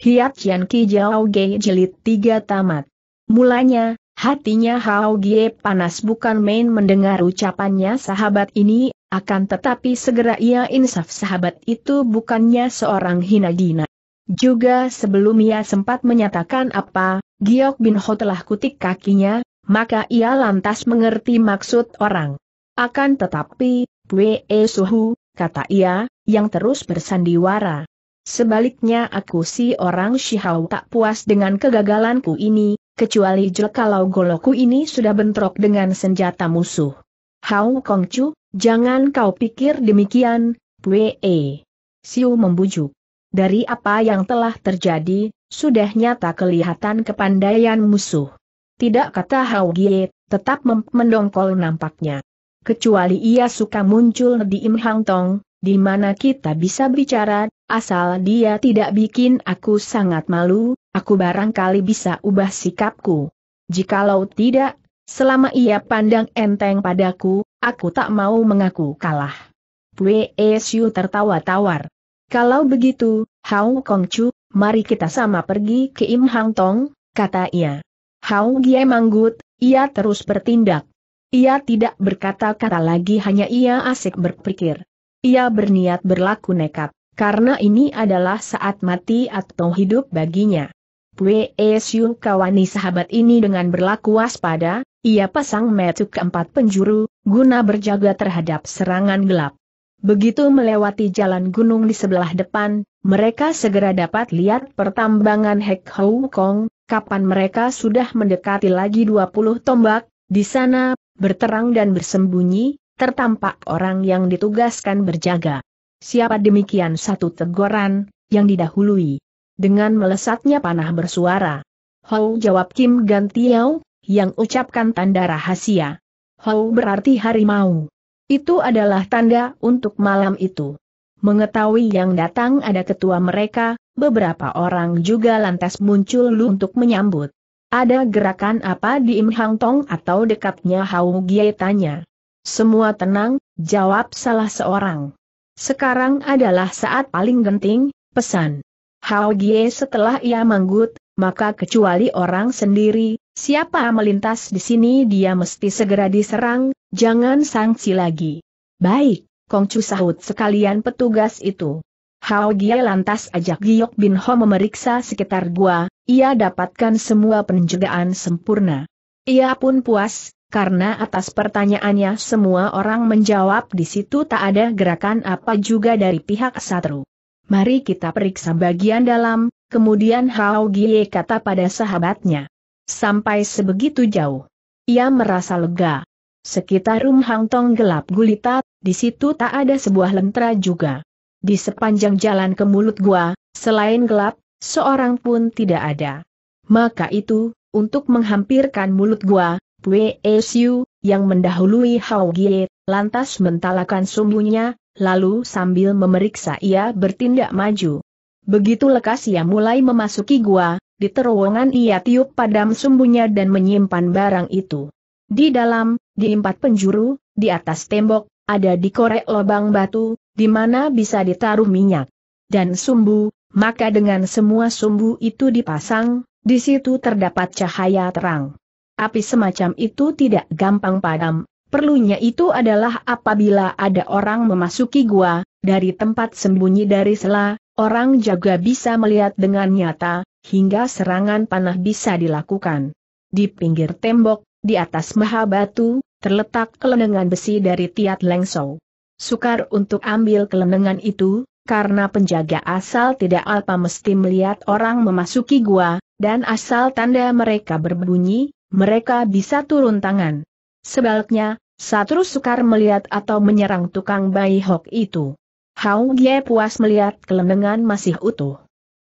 Hiat Yan Ki Jiao Ge jilid 3 tamat. Mulanya, hatinya Hao Gie panas bukan main mendengar ucapannya sahabat ini, akan tetapi segera ia insaf sahabat itu bukannya seorang hina dina. Juga sebelum ia sempat menyatakan apa, Giok Bin Ho telah kutik kakinya, maka ia lantas mengerti maksud orang. Akan tetapi, Pue Suhu, kata ia, yang terus bersandiwara. Sebaliknya aku si orang Shihao tak puas dengan kegagalanku ini, kecuali kalau goloku ini sudah bentrok dengan senjata musuh. Hao Kongcu, jangan kau pikir demikian, Pue. Siu membujuk. Dari apa yang telah terjadi, sudah nyata kelihatan kepandaian musuh. Tidak kata Hao Gie, tetap mendongkol nampaknya. Kecuali ia suka muncul di Im Tong, di mana kita bisa bicara, asal dia tidak bikin aku sangat malu, aku barangkali bisa ubah sikapku. Jikalau tidak, selama ia pandang enteng padaku, aku tak mau mengaku kalah. Siu tertawa tawar. Kalau begitu, Hao Kongcu, mari kita sama pergi ke Im Hang Tong, kata ia. Hao Gie manggut, ia terus bertindak. Ia tidak berkata-kata lagi hanya ia asik berpikir. Ia berniat berlaku nekat, karena ini adalah saat mati atau hidup baginya. Wei Xiu e kawani sahabat ini dengan berlaku waspada, ia pasang metu keempat penjuru, guna berjaga terhadap serangan gelap. Begitu melewati jalan gunung di sebelah depan, mereka segera dapat lihat pertambangan Hek Hou Kong, kapan mereka sudah mendekati lagi 20 tombak, di sana, berterang dan bersembunyi, tertampak orang yang ditugaskan berjaga. Siapa demikian satu teguran, yang didahului. Dengan melesatnya panah bersuara. Hou jawab Kim Gantiao, yang ucapkan tanda rahasia. Hou berarti harimau. Itu adalah tanda untuk malam itu. Mengetahui yang datang ada ketua mereka, beberapa orang juga lantas muncul lu untuk menyambut. Ada gerakan apa di Imhang Tong atau dekatnya Hau Gie tanya. Semua tenang, jawab salah seorang. Sekarang adalah saat paling genting, pesan. Hao Gie setelah ia manggut, maka kecuali orang sendiri, siapa melintas di sini dia mesti segera diserang, jangan sangsi lagi. Baik, Kongcu sahut sekalian petugas itu. Hao Gie lantas ajak Giok Bin Ho memeriksa sekitar gua, ia dapatkan semua penjagaan sempurna. Ia pun puas, karena atas pertanyaannya semua orang menjawab di situ tak ada gerakan apa juga dari pihak Satru. Mari kita periksa bagian dalam, kemudian Hao Gie kata pada sahabatnya. Sampai sebegitu jauh. Ia merasa lega. Sekitar Rum Hang Tong gelap gulita, di situ tak ada sebuah lentera juga. Di sepanjang jalan ke mulut gua, selain gelap, seorang pun tidak ada. Maka itu, untuk menghampirkan mulut gua, Pue yang mendahului Hao Gie, lantas mentalakan sumbunya, lalu sambil memeriksa ia bertindak maju. Begitu lekas ia mulai memasuki gua, di terowongan ia tiup padam sumbunya dan menyimpan barang itu. Di dalam, di empat penjuru, di atas tembok, ada dikorek lubang batu, di mana bisa ditaruh minyak. Dan sumbu, maka dengan semua sumbu itu dipasang, di situ terdapat cahaya terang api semacam itu tidak gampang padam, perlunya itu adalah apabila ada orang memasuki gua, dari tempat sembunyi dari sela, orang jaga bisa melihat dengan nyata, hingga serangan panah bisa dilakukan. Di pinggir tembok, di atas maha batu, terletak kelenengan besi dari Tiat Lengsou. Sukar untuk ambil kelenengan itu, karena penjaga asal tidak alpa mesti melihat orang memasuki gua, dan asal tanda mereka berbunyi, mereka bisa turun tangan. Sebaliknya, Satru sukar melihat atau menyerang tukang bayi Hok itu. Hao Ye puas melihat kelenengan masih utuh.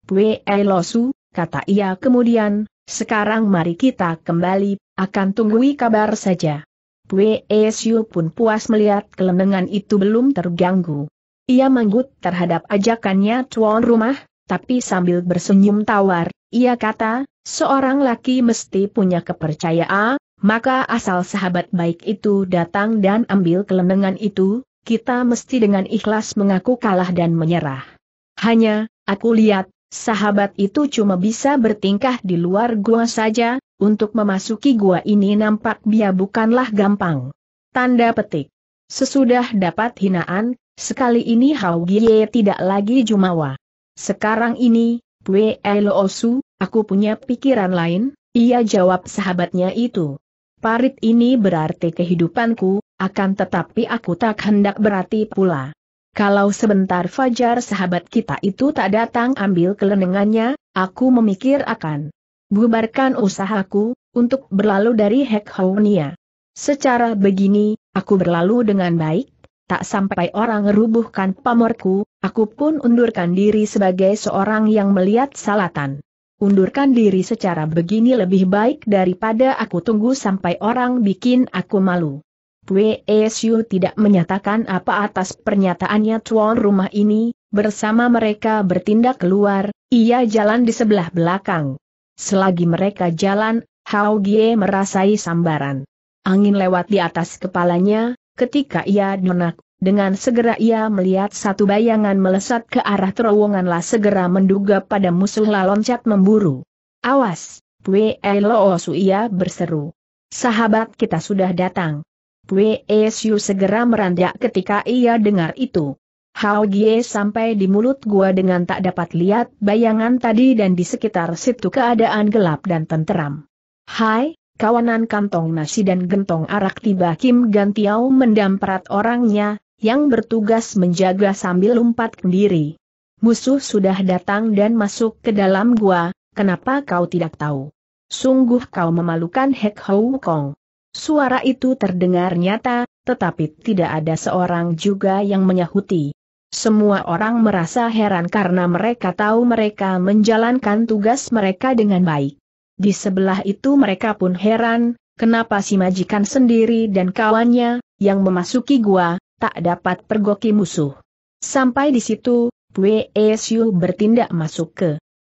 Pue Elosu, kata ia kemudian, sekarang mari kita kembali, akan tunggui kabar saja. Pue Esiu pun puas melihat kelenengan itu belum terganggu. Ia manggut terhadap ajakannya tuan rumah, tapi sambil bersenyum tawar, ia kata, seorang laki mesti punya kepercayaan, maka asal sahabat baik itu datang dan ambil kelenengan itu, kita mesti dengan ikhlas mengaku kalah dan menyerah. Hanya, aku lihat, sahabat itu cuma bisa bertingkah di luar gua saja, untuk memasuki gua ini nampak dia bukanlah gampang. Tanda petik. Sesudah dapat hinaan, sekali ini Hao Gie tidak lagi jumawa. Sekarang ini, Bue Osu, aku punya pikiran lain, ia jawab sahabatnya itu. Parit ini berarti kehidupanku, akan tetapi aku tak hendak berarti pula. Kalau sebentar Fajar sahabat kita itu tak datang ambil kelenengannya, aku memikir akan bubarkan usahaku, untuk berlalu dari Hekhaunia. Secara begini, aku berlalu dengan baik, tak sampai orang rubuhkan pamorku, aku pun undurkan diri sebagai seorang yang melihat salatan. Undurkan diri secara begini lebih baik daripada aku tunggu sampai orang bikin aku malu. Pue tidak menyatakan apa atas pernyataannya tuan rumah ini, bersama mereka bertindak keluar, ia jalan di sebelah belakang. Selagi mereka jalan, Hao Gie merasai sambaran. Angin lewat di atas kepalanya, Ketika ia donak, dengan segera ia melihat satu bayangan melesat ke arah terowongan lah segera menduga pada musuh musuhlah loncat memburu. Awas, Pue Loosu ia berseru. Sahabat kita sudah datang. Pue Siu segera merandak ketika ia dengar itu. Hao Gie sampai di mulut gua dengan tak dapat lihat bayangan tadi dan di sekitar situ keadaan gelap dan tenteram. Hai, kawanan kantong nasi dan gentong arak tiba Kim Gantiau mendamprat orangnya, yang bertugas menjaga sambil lompat sendiri. Musuh sudah datang dan masuk ke dalam gua, kenapa kau tidak tahu? Sungguh kau memalukan Hek Hou Kong. Suara itu terdengar nyata, tetapi tidak ada seorang juga yang menyahuti. Semua orang merasa heran karena mereka tahu mereka menjalankan tugas mereka dengan baik. Di sebelah itu mereka pun heran, kenapa si majikan sendiri dan kawannya, yang memasuki gua, tak dapat pergoki musuh. Sampai di situ, Pue Siu bertindak masuk ke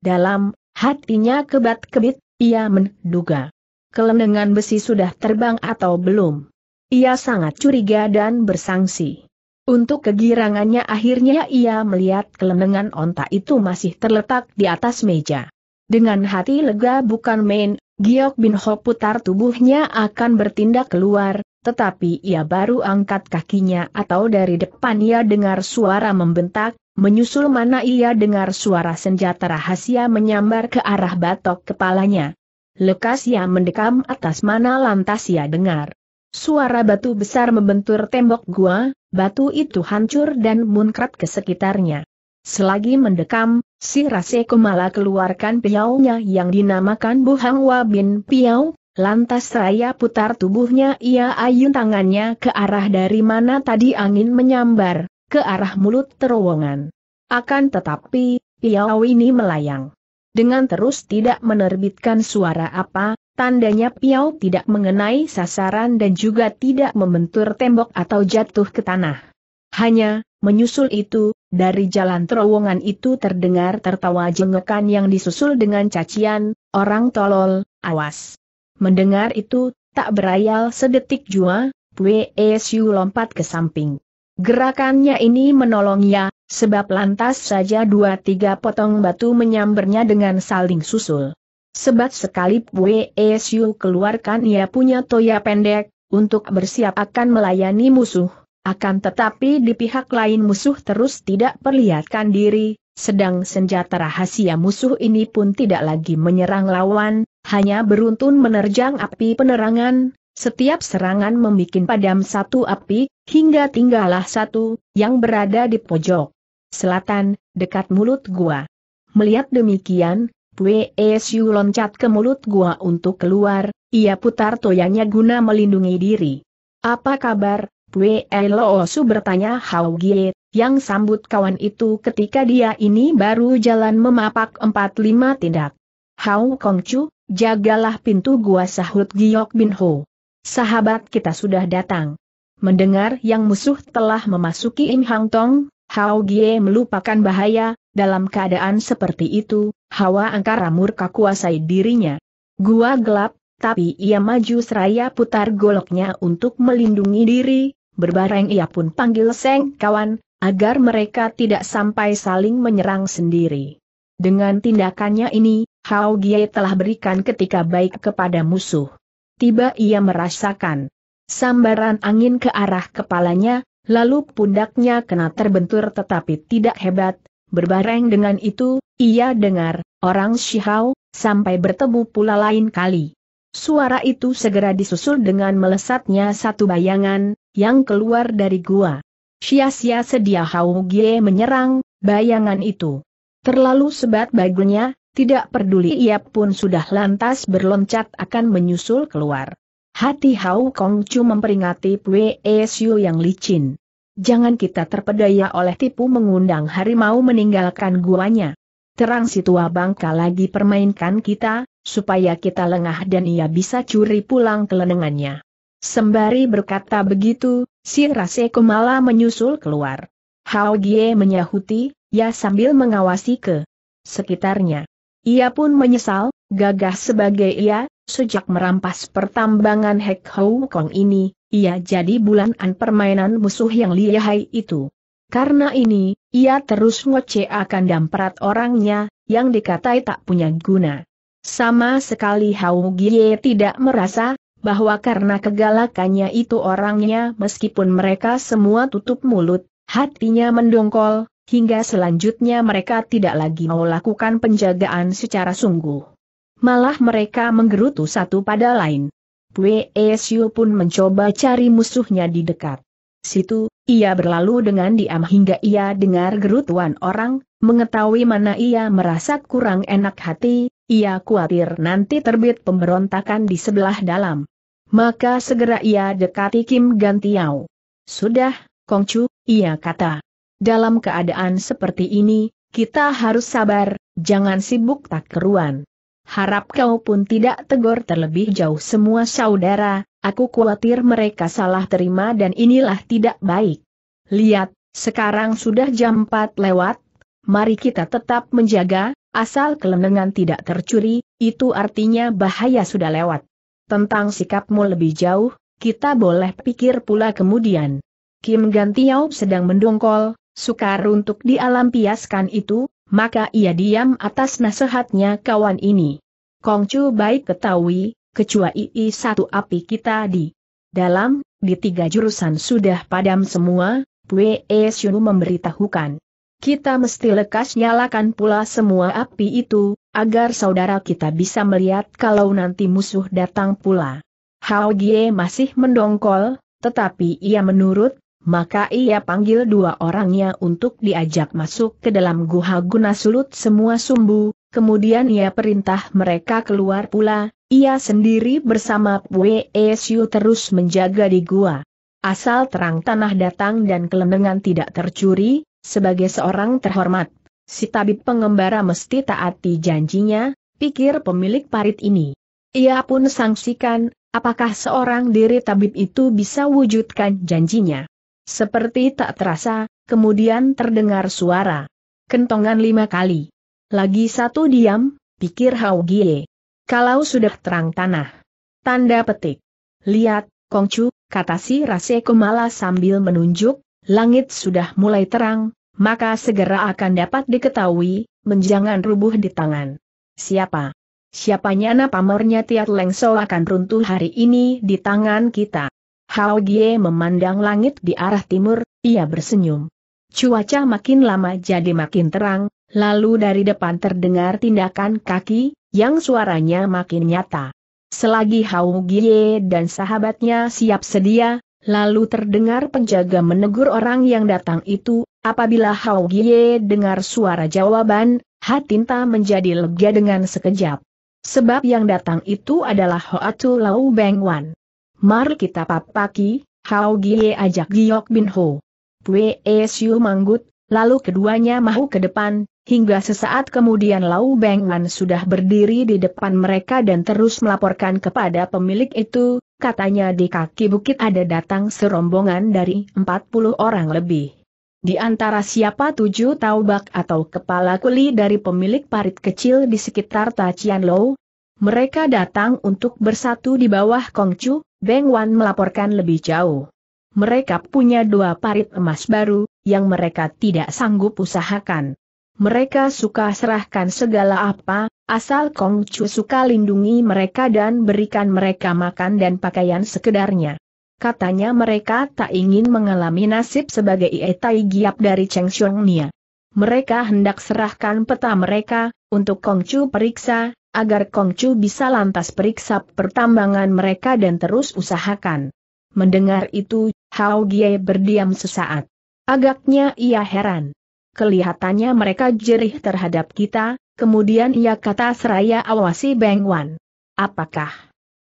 dalam, hatinya kebat-kebit, ia menduga. Kelenengan besi sudah terbang atau belum. Ia sangat curiga dan bersangsi. Untuk kegirangannya akhirnya ia melihat kelenengan onta itu masih terletak di atas meja. Dengan hati lega bukan main, Giok Bin Ho putar tubuhnya akan bertindak keluar, tetapi ia baru angkat kakinya atau dari depan ia dengar suara membentak, menyusul mana ia dengar suara senjata rahasia menyambar ke arah batok kepalanya. Lekas ia mendekam atas mana lantas ia dengar. Suara batu besar membentur tembok gua, batu itu hancur dan munkrat ke sekitarnya. Selagi mendekam, Si Raseko malah keluarkan piaunya yang dinamakan buhang bin Piau, lantas seraya putar tubuhnya ia ayun tangannya ke arah dari mana tadi angin menyambar, ke arah mulut terowongan. Akan tetapi, piau ini melayang. Dengan terus tidak menerbitkan suara apa, tandanya piau tidak mengenai sasaran dan juga tidak membentur tembok atau jatuh ke tanah. Hanya, menyusul itu, dari jalan terowongan itu terdengar tertawa jengekan yang disusul dengan cacian, orang tolol, awas. Mendengar itu, tak berayal sedetik jua, Pue lompat ke samping. Gerakannya ini menolongnya, sebab lantas saja dua tiga potong batu menyambernya dengan saling susul. Sebat sekali Pue keluarkan ia punya toya pendek, untuk bersiap akan melayani musuh, akan tetapi di pihak lain musuh terus tidak perlihatkan diri, sedang senjata rahasia musuh ini pun tidak lagi menyerang lawan, hanya beruntun menerjang api penerangan, setiap serangan membuat padam satu api, hingga tinggallah satu, yang berada di pojok selatan, dekat mulut gua. Melihat demikian, Pue loncat ke mulut gua untuk keluar, ia putar toyanya guna melindungi diri. Apa kabar, Pue Loosu bertanya Hao Gie, yang sambut kawan itu ketika dia ini baru jalan memapak empat lima tindak. Hao Kongcu, jagalah pintu gua sahut Giok Bin Ho. Sahabat kita sudah datang. Mendengar yang musuh telah memasuki Im Hang Tong, Hao Gie melupakan bahaya, dalam keadaan seperti itu, hawa angkara murka kuasai dirinya. Gua gelap, tapi ia maju seraya putar goloknya untuk melindungi diri, berbareng ia pun panggil Seng kawan, agar mereka tidak sampai saling menyerang sendiri. Dengan tindakannya ini, Hao Gie telah berikan ketika baik kepada musuh. Tiba ia merasakan sambaran angin ke arah kepalanya, lalu pundaknya kena terbentur tetapi tidak hebat, berbareng dengan itu, ia dengar, orang Shihao, sampai bertemu pula lain kali. Suara itu segera disusul dengan melesatnya satu bayangan, yang keluar dari gua. Sia-sia sedia Hau Gie menyerang, bayangan itu. Terlalu sebat bagunya, tidak peduli ia pun sudah lantas berloncat akan menyusul keluar. Hati Hau Kong Chu memperingati Pue e Siu yang licin. Jangan kita terpedaya oleh tipu mengundang harimau meninggalkan guanya. Terang si tua bangka lagi permainkan kita, supaya kita lengah dan ia bisa curi pulang kelenengannya. Sembari berkata begitu, si Rase malah menyusul keluar. Hao Gie menyahuti, ya sambil mengawasi ke sekitarnya. Ia pun menyesal, gagah sebagai ia, sejak merampas pertambangan Hek Hou Kong ini, ia jadi bulanan permainan musuh yang lihai itu. Karena ini, ia terus ngoceh akan damprat orangnya, yang dikatai tak punya guna. Sama sekali Hao Gie tidak merasa, bahwa karena kegalakannya itu orangnya meskipun mereka semua tutup mulut, hatinya mendongkol, hingga selanjutnya mereka tidak lagi mau lakukan penjagaan secara sungguh. Malah mereka menggerutu satu pada lain. Pwesu pun mencoba cari musuhnya di dekat. Situ, ia berlalu dengan diam hingga ia dengar gerutuan orang, mengetahui mana ia merasa kurang enak hati, ia khawatir nanti terbit pemberontakan di sebelah dalam. Maka segera ia dekati Kim Gantiau. Sudah, Kongcu, ia kata. Dalam keadaan seperti ini, kita harus sabar, jangan sibuk tak keruan. Harap kau pun tidak tegur terlebih jauh semua saudara, aku khawatir mereka salah terima dan inilah tidak baik. Lihat, sekarang sudah jam 4 lewat, mari kita tetap menjaga, Asal kelenengan tidak tercuri, itu artinya bahaya sudah lewat. Tentang sikapmu lebih jauh, kita boleh pikir pula kemudian. Kim Gantiau sedang mendongkol, sukar untuk dialampiaskan itu, maka ia diam atas nasihatnya kawan ini. Kongcu baik ketahui, kecuali satu api kita di dalam, di tiga jurusan sudah padam semua, Pue Xiunu memberitahukan. Kita mesti lekas nyalakan pula semua api itu, agar saudara kita bisa melihat kalau nanti musuh datang pula. Hao Gie masih mendongkol, tetapi ia menurut, maka ia panggil dua orangnya untuk diajak masuk ke dalam guha guna sulut semua sumbu, kemudian ia perintah mereka keluar pula, ia sendiri bersama Pue Siu terus menjaga di gua. Asal terang tanah datang dan kelenengan tidak tercuri, sebagai seorang terhormat, si tabib pengembara mesti taati janjinya, pikir pemilik parit ini. Ia pun sangsikan, apakah seorang diri tabib itu bisa wujudkan janjinya. Seperti tak terasa, kemudian terdengar suara. Kentongan lima kali. Lagi satu diam, pikir Hao Gie. Kalau sudah terang tanah. Tanda petik. Lihat, Kongcu, kata si Rase malah sambil menunjuk, langit sudah mulai terang, maka segera akan dapat diketahui, menjangan rubuh di tangan. Siapa? Siapanya na pamernya Tiat Lengso akan runtuh hari ini di tangan kita. Hao Gie memandang langit di arah timur, ia bersenyum. Cuaca makin lama jadi makin terang, lalu dari depan terdengar tindakan kaki, yang suaranya makin nyata. Selagi Hao Gie dan sahabatnya siap sedia, Lalu terdengar penjaga menegur orang yang datang itu, apabila Hao Gie dengar suara jawaban, Hatinta menjadi lega dengan sekejap. Sebab yang datang itu adalah Hoatu Lau Beng Wan. Mari kita papaki, Hao Gie ajak Giok Bin Ho. Pue e Siu Manggut, lalu keduanya mau ke depan, hingga sesaat kemudian Lau Beng Wan sudah berdiri di depan mereka dan terus melaporkan kepada pemilik itu, katanya di kaki bukit ada datang serombongan dari 40 orang lebih. Di antara siapa tujuh taubak atau kepala kuli dari pemilik parit kecil di sekitar Tachian Lou, mereka datang untuk bersatu di bawah Kongcu, Beng Wan melaporkan lebih jauh. Mereka punya dua parit emas baru, yang mereka tidak sanggup usahakan. Mereka suka serahkan segala apa, Asal Kong Chu suka lindungi mereka dan berikan mereka makan dan pakaian sekedarnya. Katanya mereka tak ingin mengalami nasib sebagai Ietai Giap dari Cheng Nia. Mereka hendak serahkan peta mereka, untuk Kong Chu periksa, agar Kong Chu bisa lantas periksa pertambangan mereka dan terus usahakan. Mendengar itu, Hao Gie berdiam sesaat. Agaknya ia heran. Kelihatannya mereka jerih terhadap kita, Kemudian ia kata seraya awasi Beng Wan. Apakah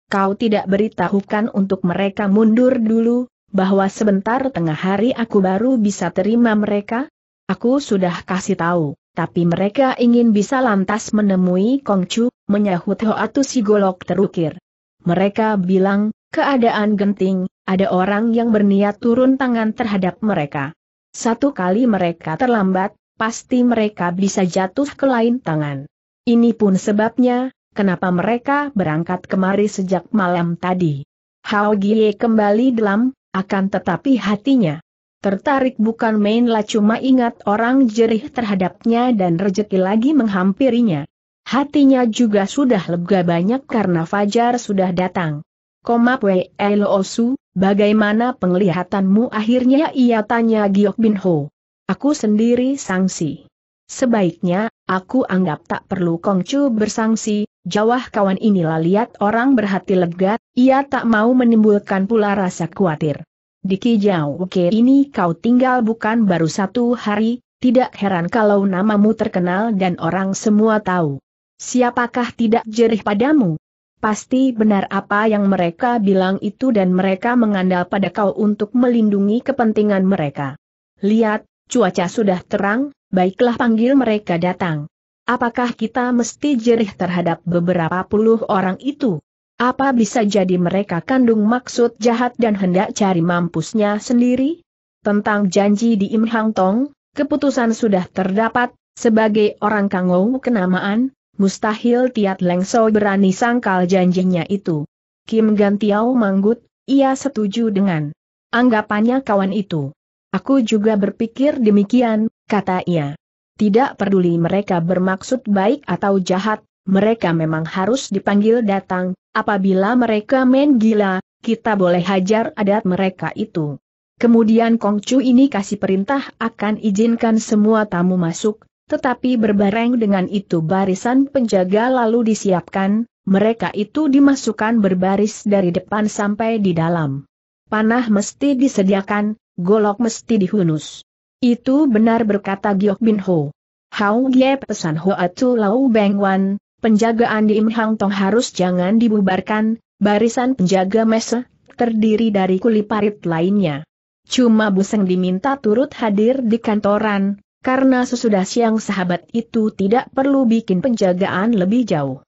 kau tidak beritahukan untuk mereka mundur dulu, bahwa sebentar tengah hari aku baru bisa terima mereka? Aku sudah kasih tahu, tapi mereka ingin bisa lantas menemui Kong Chu, menyahut Hoatu si golok terukir. Mereka bilang, keadaan genting, ada orang yang berniat turun tangan terhadap mereka. Satu kali mereka terlambat, pasti mereka bisa jatuh ke lain tangan. Ini pun sebabnya, kenapa mereka berangkat kemari sejak malam tadi. Hao Gie kembali dalam, akan tetapi hatinya tertarik bukan main lah cuma ingat orang jerih terhadapnya dan rejeki lagi menghampirinya. Hatinya juga sudah lega banyak karena Fajar sudah datang. Koma Pwe Osu, bagaimana penglihatanmu akhirnya ia tanya Giok Bin Ho. Aku sendiri sangsi. Sebaiknya, aku anggap tak perlu Kongcu bersangsi, jawah kawan inilah lihat orang berhati lega, ia tak mau menimbulkan pula rasa khawatir. Diki Kijau Oke ini kau tinggal bukan baru satu hari, tidak heran kalau namamu terkenal dan orang semua tahu. Siapakah tidak jerih padamu? Pasti benar apa yang mereka bilang itu dan mereka mengandal pada kau untuk melindungi kepentingan mereka. Lihat, Cuaca sudah terang, baiklah panggil mereka datang. Apakah kita mesti jerih terhadap beberapa puluh orang itu? Apa bisa jadi mereka kandung maksud jahat dan hendak cari mampusnya sendiri? Tentang janji di Im Hang Tong, keputusan sudah terdapat, sebagai orang kangou kenamaan, mustahil Tiat Leng so berani sangkal janjinya itu. Kim Gantiau manggut, ia setuju dengan anggapannya kawan itu. Aku juga berpikir demikian, kata ia. Tidak peduli mereka bermaksud baik atau jahat, mereka memang harus dipanggil datang, apabila mereka main gila, kita boleh hajar adat mereka itu. Kemudian Kongcu ini kasih perintah akan izinkan semua tamu masuk, tetapi berbareng dengan itu barisan penjaga lalu disiapkan, mereka itu dimasukkan berbaris dari depan sampai di dalam. Panah mesti disediakan, golok mesti dihunus. Itu benar berkata Giok Bin Ho. Hau Ye pesan Ho Atu Lau Beng Wan, penjagaan di Im Hang Tong harus jangan dibubarkan, barisan penjaga mesa, terdiri dari kuli parit lainnya. Cuma Buseng diminta turut hadir di kantoran, karena sesudah siang sahabat itu tidak perlu bikin penjagaan lebih jauh.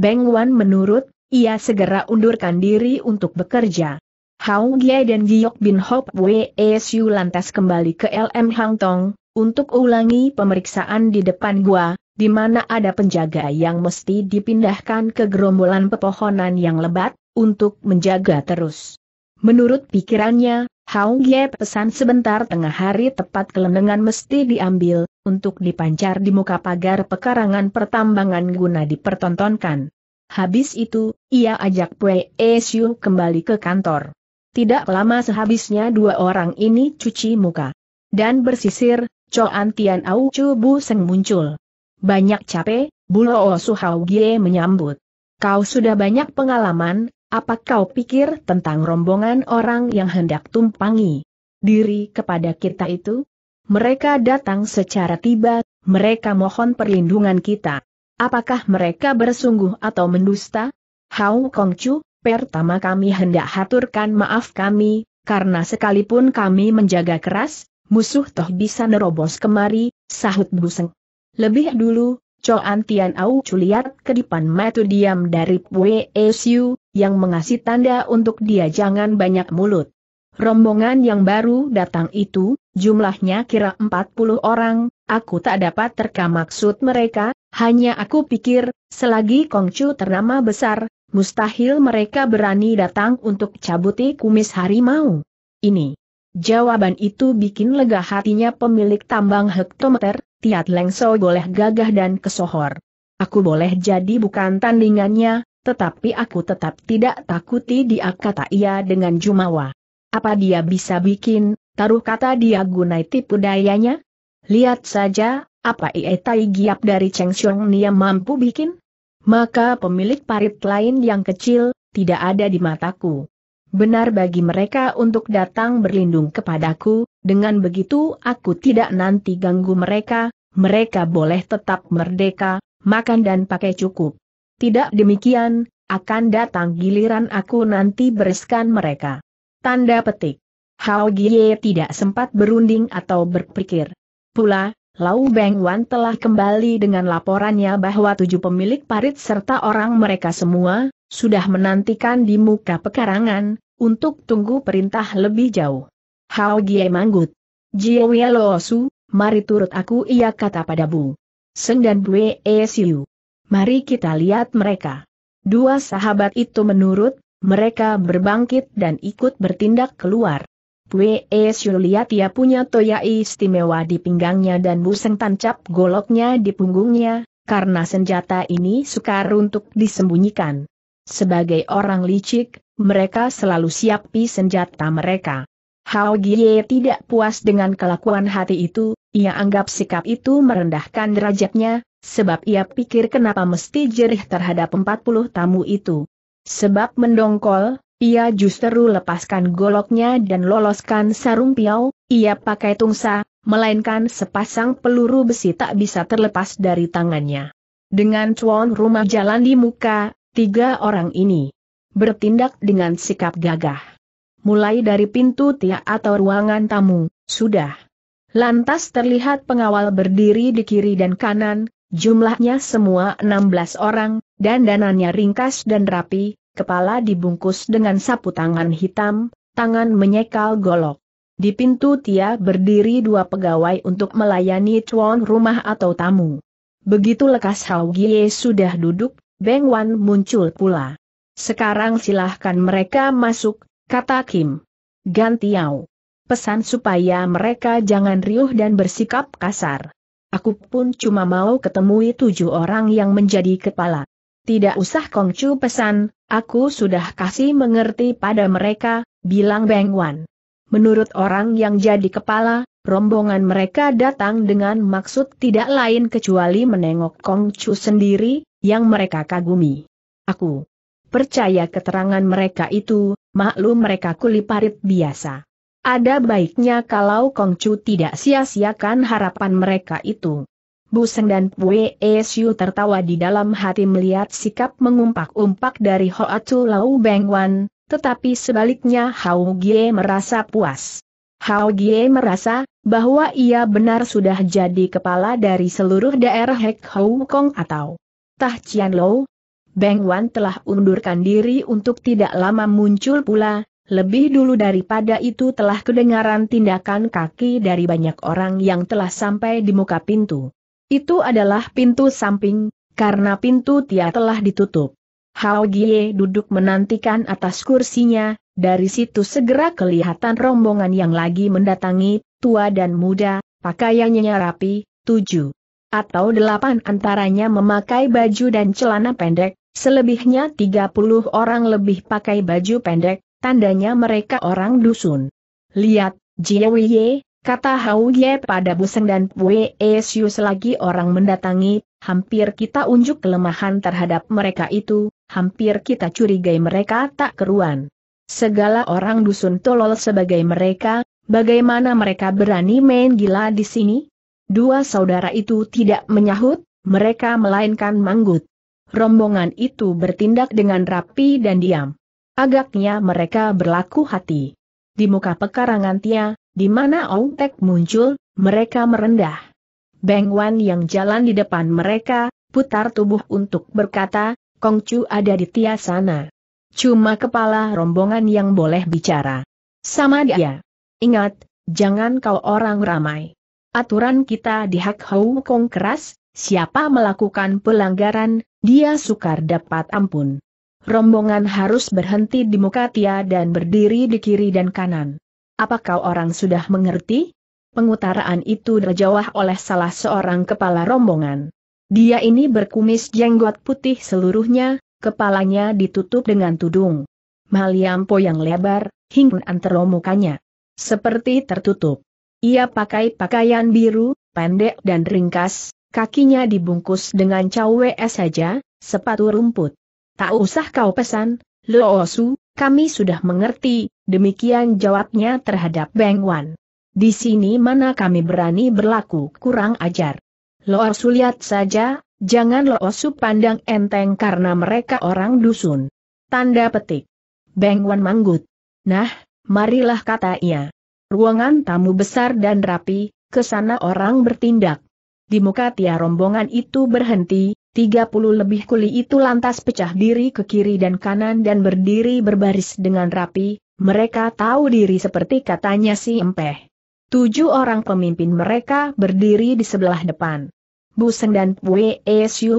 Beng Wan menurut, ia segera undurkan diri untuk bekerja. Hao Gie dan Giok Bin Hop Wei Siu lantas kembali ke LM Hang Tong, untuk ulangi pemeriksaan di depan gua, di mana ada penjaga yang mesti dipindahkan ke gerombolan pepohonan yang lebat, untuk menjaga terus. Menurut pikirannya, Hao Gie pesan sebentar tengah hari tepat kelenengan mesti diambil, untuk dipancar di muka pagar pekarangan pertambangan guna dipertontonkan. Habis itu, ia ajak Pue Siu kembali ke kantor. Tidak lama sehabisnya dua orang ini cuci muka. Dan bersisir, Choan Tian Au Chu Bu Seng muncul. Banyak capek, Bulo Su Hau Gie menyambut. Kau sudah banyak pengalaman, apa kau pikir tentang rombongan orang yang hendak tumpangi diri kepada kita itu? Mereka datang secara tiba, mereka mohon perlindungan kita. Apakah mereka bersungguh atau mendusta? Hau Kong Kongcu, Pertama kami hendak haturkan maaf kami, karena sekalipun kami menjaga keras, musuh toh bisa nerobos kemari, sahut Buseng. Lebih dulu, Coan Tian Au Culiat kedipan metu diam dari Pue Esiu, yang mengasih tanda untuk dia jangan banyak mulut. Rombongan yang baru datang itu, jumlahnya kira 40 orang, aku tak dapat terka maksud mereka, hanya aku pikir, selagi Kongcu ternama besar, mustahil mereka berani datang untuk cabuti kumis harimau. Ini. Jawaban itu bikin lega hatinya pemilik tambang hektometer, Tiat Lengso boleh gagah dan kesohor. Aku boleh jadi bukan tandingannya, tetapi aku tetap tidak takuti dia kata ia dengan jumawa. Apa dia bisa bikin, taruh kata dia gunai tipu dayanya? Lihat saja, apa ia Tai Giap dari Cheng Xiong Nia mampu bikin? Maka pemilik parit lain yang kecil, tidak ada di mataku. Benar bagi mereka untuk datang berlindung kepadaku, dengan begitu aku tidak nanti ganggu mereka, mereka boleh tetap merdeka, makan dan pakai cukup. Tidak demikian, akan datang giliran aku nanti bereskan mereka. Tanda petik. Hao Gie tidak sempat berunding atau berpikir. Pula, Lau Beng Wan telah kembali dengan laporannya bahwa tujuh pemilik parit serta orang mereka semua, sudah menantikan di muka pekarangan, untuk tunggu perintah lebih jauh. Hao Gie Manggut. Jie Su, mari turut aku ia kata pada Bu. Seng dan Bue E Siu. Mari kita lihat mereka. Dua sahabat itu menurut, mereka berbangkit dan ikut bertindak keluar. Wee, Esyun eh, lihat ia punya toya istimewa di pinggangnya dan buseng tancap goloknya di punggungnya, karena senjata ini sukar untuk disembunyikan. Sebagai orang licik, mereka selalu siapi senjata mereka. Hao Gie tidak puas dengan kelakuan hati itu, ia anggap sikap itu merendahkan derajatnya, sebab ia pikir kenapa mesti jerih terhadap 40 tamu itu. Sebab mendongkol, ia justru lepaskan goloknya dan loloskan sarung piau, ia pakai tungsa, melainkan sepasang peluru besi tak bisa terlepas dari tangannya. Dengan cuan rumah jalan di muka, tiga orang ini bertindak dengan sikap gagah. Mulai dari pintu tiak atau ruangan tamu, sudah. Lantas terlihat pengawal berdiri di kiri dan kanan, jumlahnya semua 16 orang, dan dananya ringkas dan rapi, kepala dibungkus dengan sapu tangan hitam, tangan menyekal golok. Di pintu Tia berdiri dua pegawai untuk melayani tuan rumah atau tamu. Begitu lekas Hau Gie sudah duduk, Beng Wan muncul pula. Sekarang silahkan mereka masuk, kata Kim. Gantiau. Pesan supaya mereka jangan riuh dan bersikap kasar. Aku pun cuma mau ketemui tujuh orang yang menjadi kepala. Tidak usah Kongcu pesan, aku sudah kasih mengerti pada mereka, bilang Beng Wan. Menurut orang yang jadi kepala, rombongan mereka datang dengan maksud tidak lain kecuali menengok Kongcu sendiri, yang mereka kagumi. Aku percaya keterangan mereka itu, maklum mereka kuliparit biasa. Ada baiknya kalau Kongcu tidak sia-siakan harapan mereka itu. Buseng dan Pue Esiu tertawa di dalam hati melihat sikap mengumpak-umpak dari Chu Lau Beng Wan, tetapi sebaliknya Hao Gie merasa puas. Hao Gie merasa, bahwa ia benar sudah jadi kepala dari seluruh daerah Hek Hou Kong atau Tah Chian Lou. Beng Wan telah undurkan diri untuk tidak lama muncul pula, lebih dulu daripada itu telah kedengaran tindakan kaki dari banyak orang yang telah sampai di muka pintu. Itu adalah pintu samping, karena pintu Tia telah ditutup. Hao Gie duduk menantikan atas kursinya, dari situ segera kelihatan rombongan yang lagi mendatangi, tua dan muda, pakaiannya rapi, tujuh atau delapan antaranya memakai baju dan celana pendek, selebihnya 30 orang lebih pakai baju pendek, tandanya mereka orang dusun. Lihat, Jiawiye, Kata Hau Ye pada Buseng dan Pue Siu selagi orang mendatangi, hampir kita unjuk kelemahan terhadap mereka itu, hampir kita curigai mereka tak keruan. Segala orang dusun tolol sebagai mereka, bagaimana mereka berani main gila di sini? Dua saudara itu tidak menyahut, mereka melainkan manggut. Rombongan itu bertindak dengan rapi dan diam. Agaknya mereka berlaku hati. Di muka pekarangan Tia, di mana Ong Tek muncul, mereka merendah. Beng Wan yang jalan di depan mereka, putar tubuh untuk berkata, Kong Chu ada di Tia sana. Cuma kepala rombongan yang boleh bicara. Sama dia. Ingat, jangan kau orang ramai. Aturan kita di Hak Hou Kong keras, siapa melakukan pelanggaran, dia sukar dapat ampun. Rombongan harus berhenti di muka Tia dan berdiri di kiri dan kanan. Apa kau orang sudah mengerti? Pengutaraan itu terjawab oleh salah seorang kepala rombongan. Dia ini berkumis jenggot putih seluruhnya, kepalanya ditutup dengan tudung. Maliampo yang lebar, hingga antero mukanya. Seperti tertutup. Ia pakai pakaian biru, pendek dan ringkas, kakinya dibungkus dengan cawe saja, sepatu rumput. Tak usah kau pesan, Loosu, kami sudah mengerti, demikian jawabnya terhadap Beng Wan. Di sini mana kami berani berlaku kurang ajar. Loos lihat saja, jangan lo Loosu pandang enteng karena mereka orang dusun. Tanda petik. Beng Wan manggut. Nah, marilah kata ia. Ruangan tamu besar dan rapi, kesana orang bertindak. Di muka tia rombongan itu berhenti, 30 lebih kuli itu lantas pecah diri ke kiri dan kanan dan berdiri berbaris dengan rapi, mereka tahu diri seperti katanya si Empeh. Tujuh orang pemimpin mereka berdiri di sebelah depan. Buseng dan Pue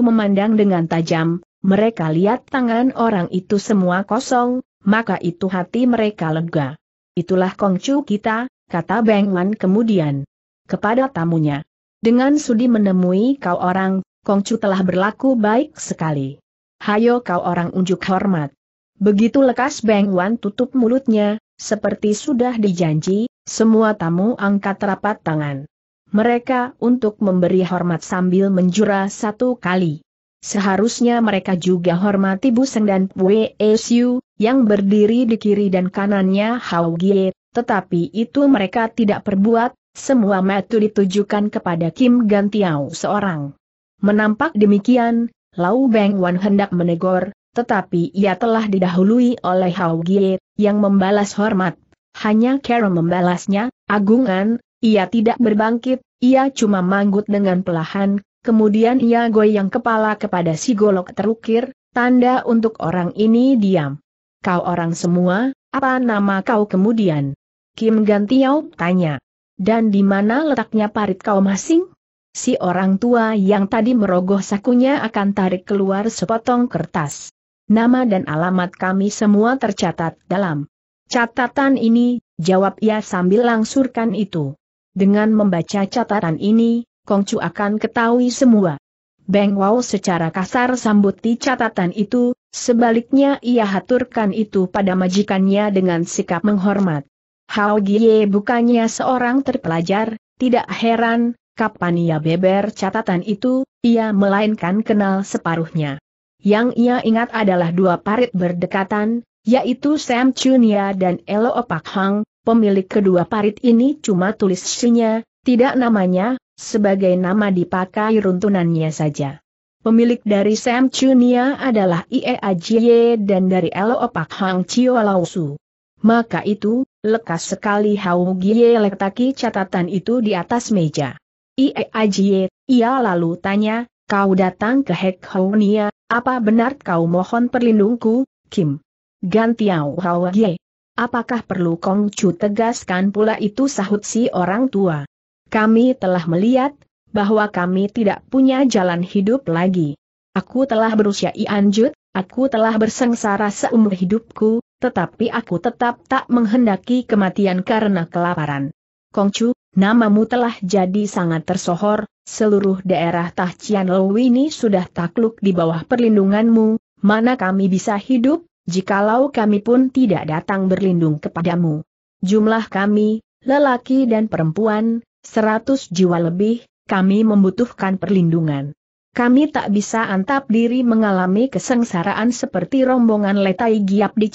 memandang dengan tajam, mereka lihat tangan orang itu semua kosong, maka itu hati mereka lega. Itulah kongcu kita, kata Bengman kemudian. Kepada tamunya. Dengan sudi menemui kau orang, Kongcu telah berlaku baik sekali. Hayo kau orang unjuk hormat. Begitu lekas Beng Wan tutup mulutnya, seperti sudah dijanji, semua tamu angkat rapat tangan. Mereka untuk memberi hormat sambil menjura satu kali. Seharusnya mereka juga hormati Buseng dan Wei Siu, yang berdiri di kiri dan kanannya Hao Gie, tetapi itu mereka tidak perbuat, semua metu ditujukan kepada Kim Gantiao seorang. Menampak demikian, Lau Beng Wan hendak menegur, tetapi ia telah didahului oleh Hao Gie, yang membalas hormat. Hanya Karen membalasnya, agungan, ia tidak berbangkit, ia cuma manggut dengan pelahan, kemudian ia goyang kepala kepada si golok terukir, tanda untuk orang ini diam. Kau orang semua, apa nama kau kemudian? Kim Gantiau tanya. Dan di mana letaknya parit kau masing? si orang tua yang tadi merogoh sakunya akan tarik keluar sepotong kertas. Nama dan alamat kami semua tercatat dalam catatan ini, jawab ia sambil langsurkan itu. Dengan membaca catatan ini, Kongcu akan ketahui semua. Beng Wow secara kasar sambuti catatan itu, sebaliknya ia haturkan itu pada majikannya dengan sikap menghormat. Hao Gie bukannya seorang terpelajar, tidak heran, kapan ia beber catatan itu, ia melainkan kenal separuhnya. Yang ia ingat adalah dua parit berdekatan, yaitu Sam Chunia dan Elo Opak Hang, pemilik kedua parit ini cuma tulis sinya, tidak namanya, sebagai nama dipakai runtunannya saja. Pemilik dari Sam Chunia adalah Ie Ajie dan dari Elo Opak Hang Chio Lausu. Maka itu, lekas sekali Hau Gie letaki catatan itu di atas meja. Ajie, ia lalu tanya, kau datang ke Hek Hounia, apa benar kau mohon perlindungku, Kim? Gantiau Hau Ye. Apakah perlu Kong Chu tegaskan pula itu sahut si orang tua? Kami telah melihat, bahwa kami tidak punya jalan hidup lagi. Aku telah berusia ianjut, aku telah bersengsara seumur hidupku, tetapi aku tetap tak menghendaki kematian karena kelaparan. Kong Namamu telah jadi sangat tersohor, seluruh daerah Tahcian Lou ini sudah takluk di bawah perlindunganmu, mana kami bisa hidup, jikalau kami pun tidak datang berlindung kepadamu. Jumlah kami, lelaki dan perempuan, seratus jiwa lebih, kami membutuhkan perlindungan. Kami tak bisa antap diri mengalami kesengsaraan seperti rombongan Letai Giap di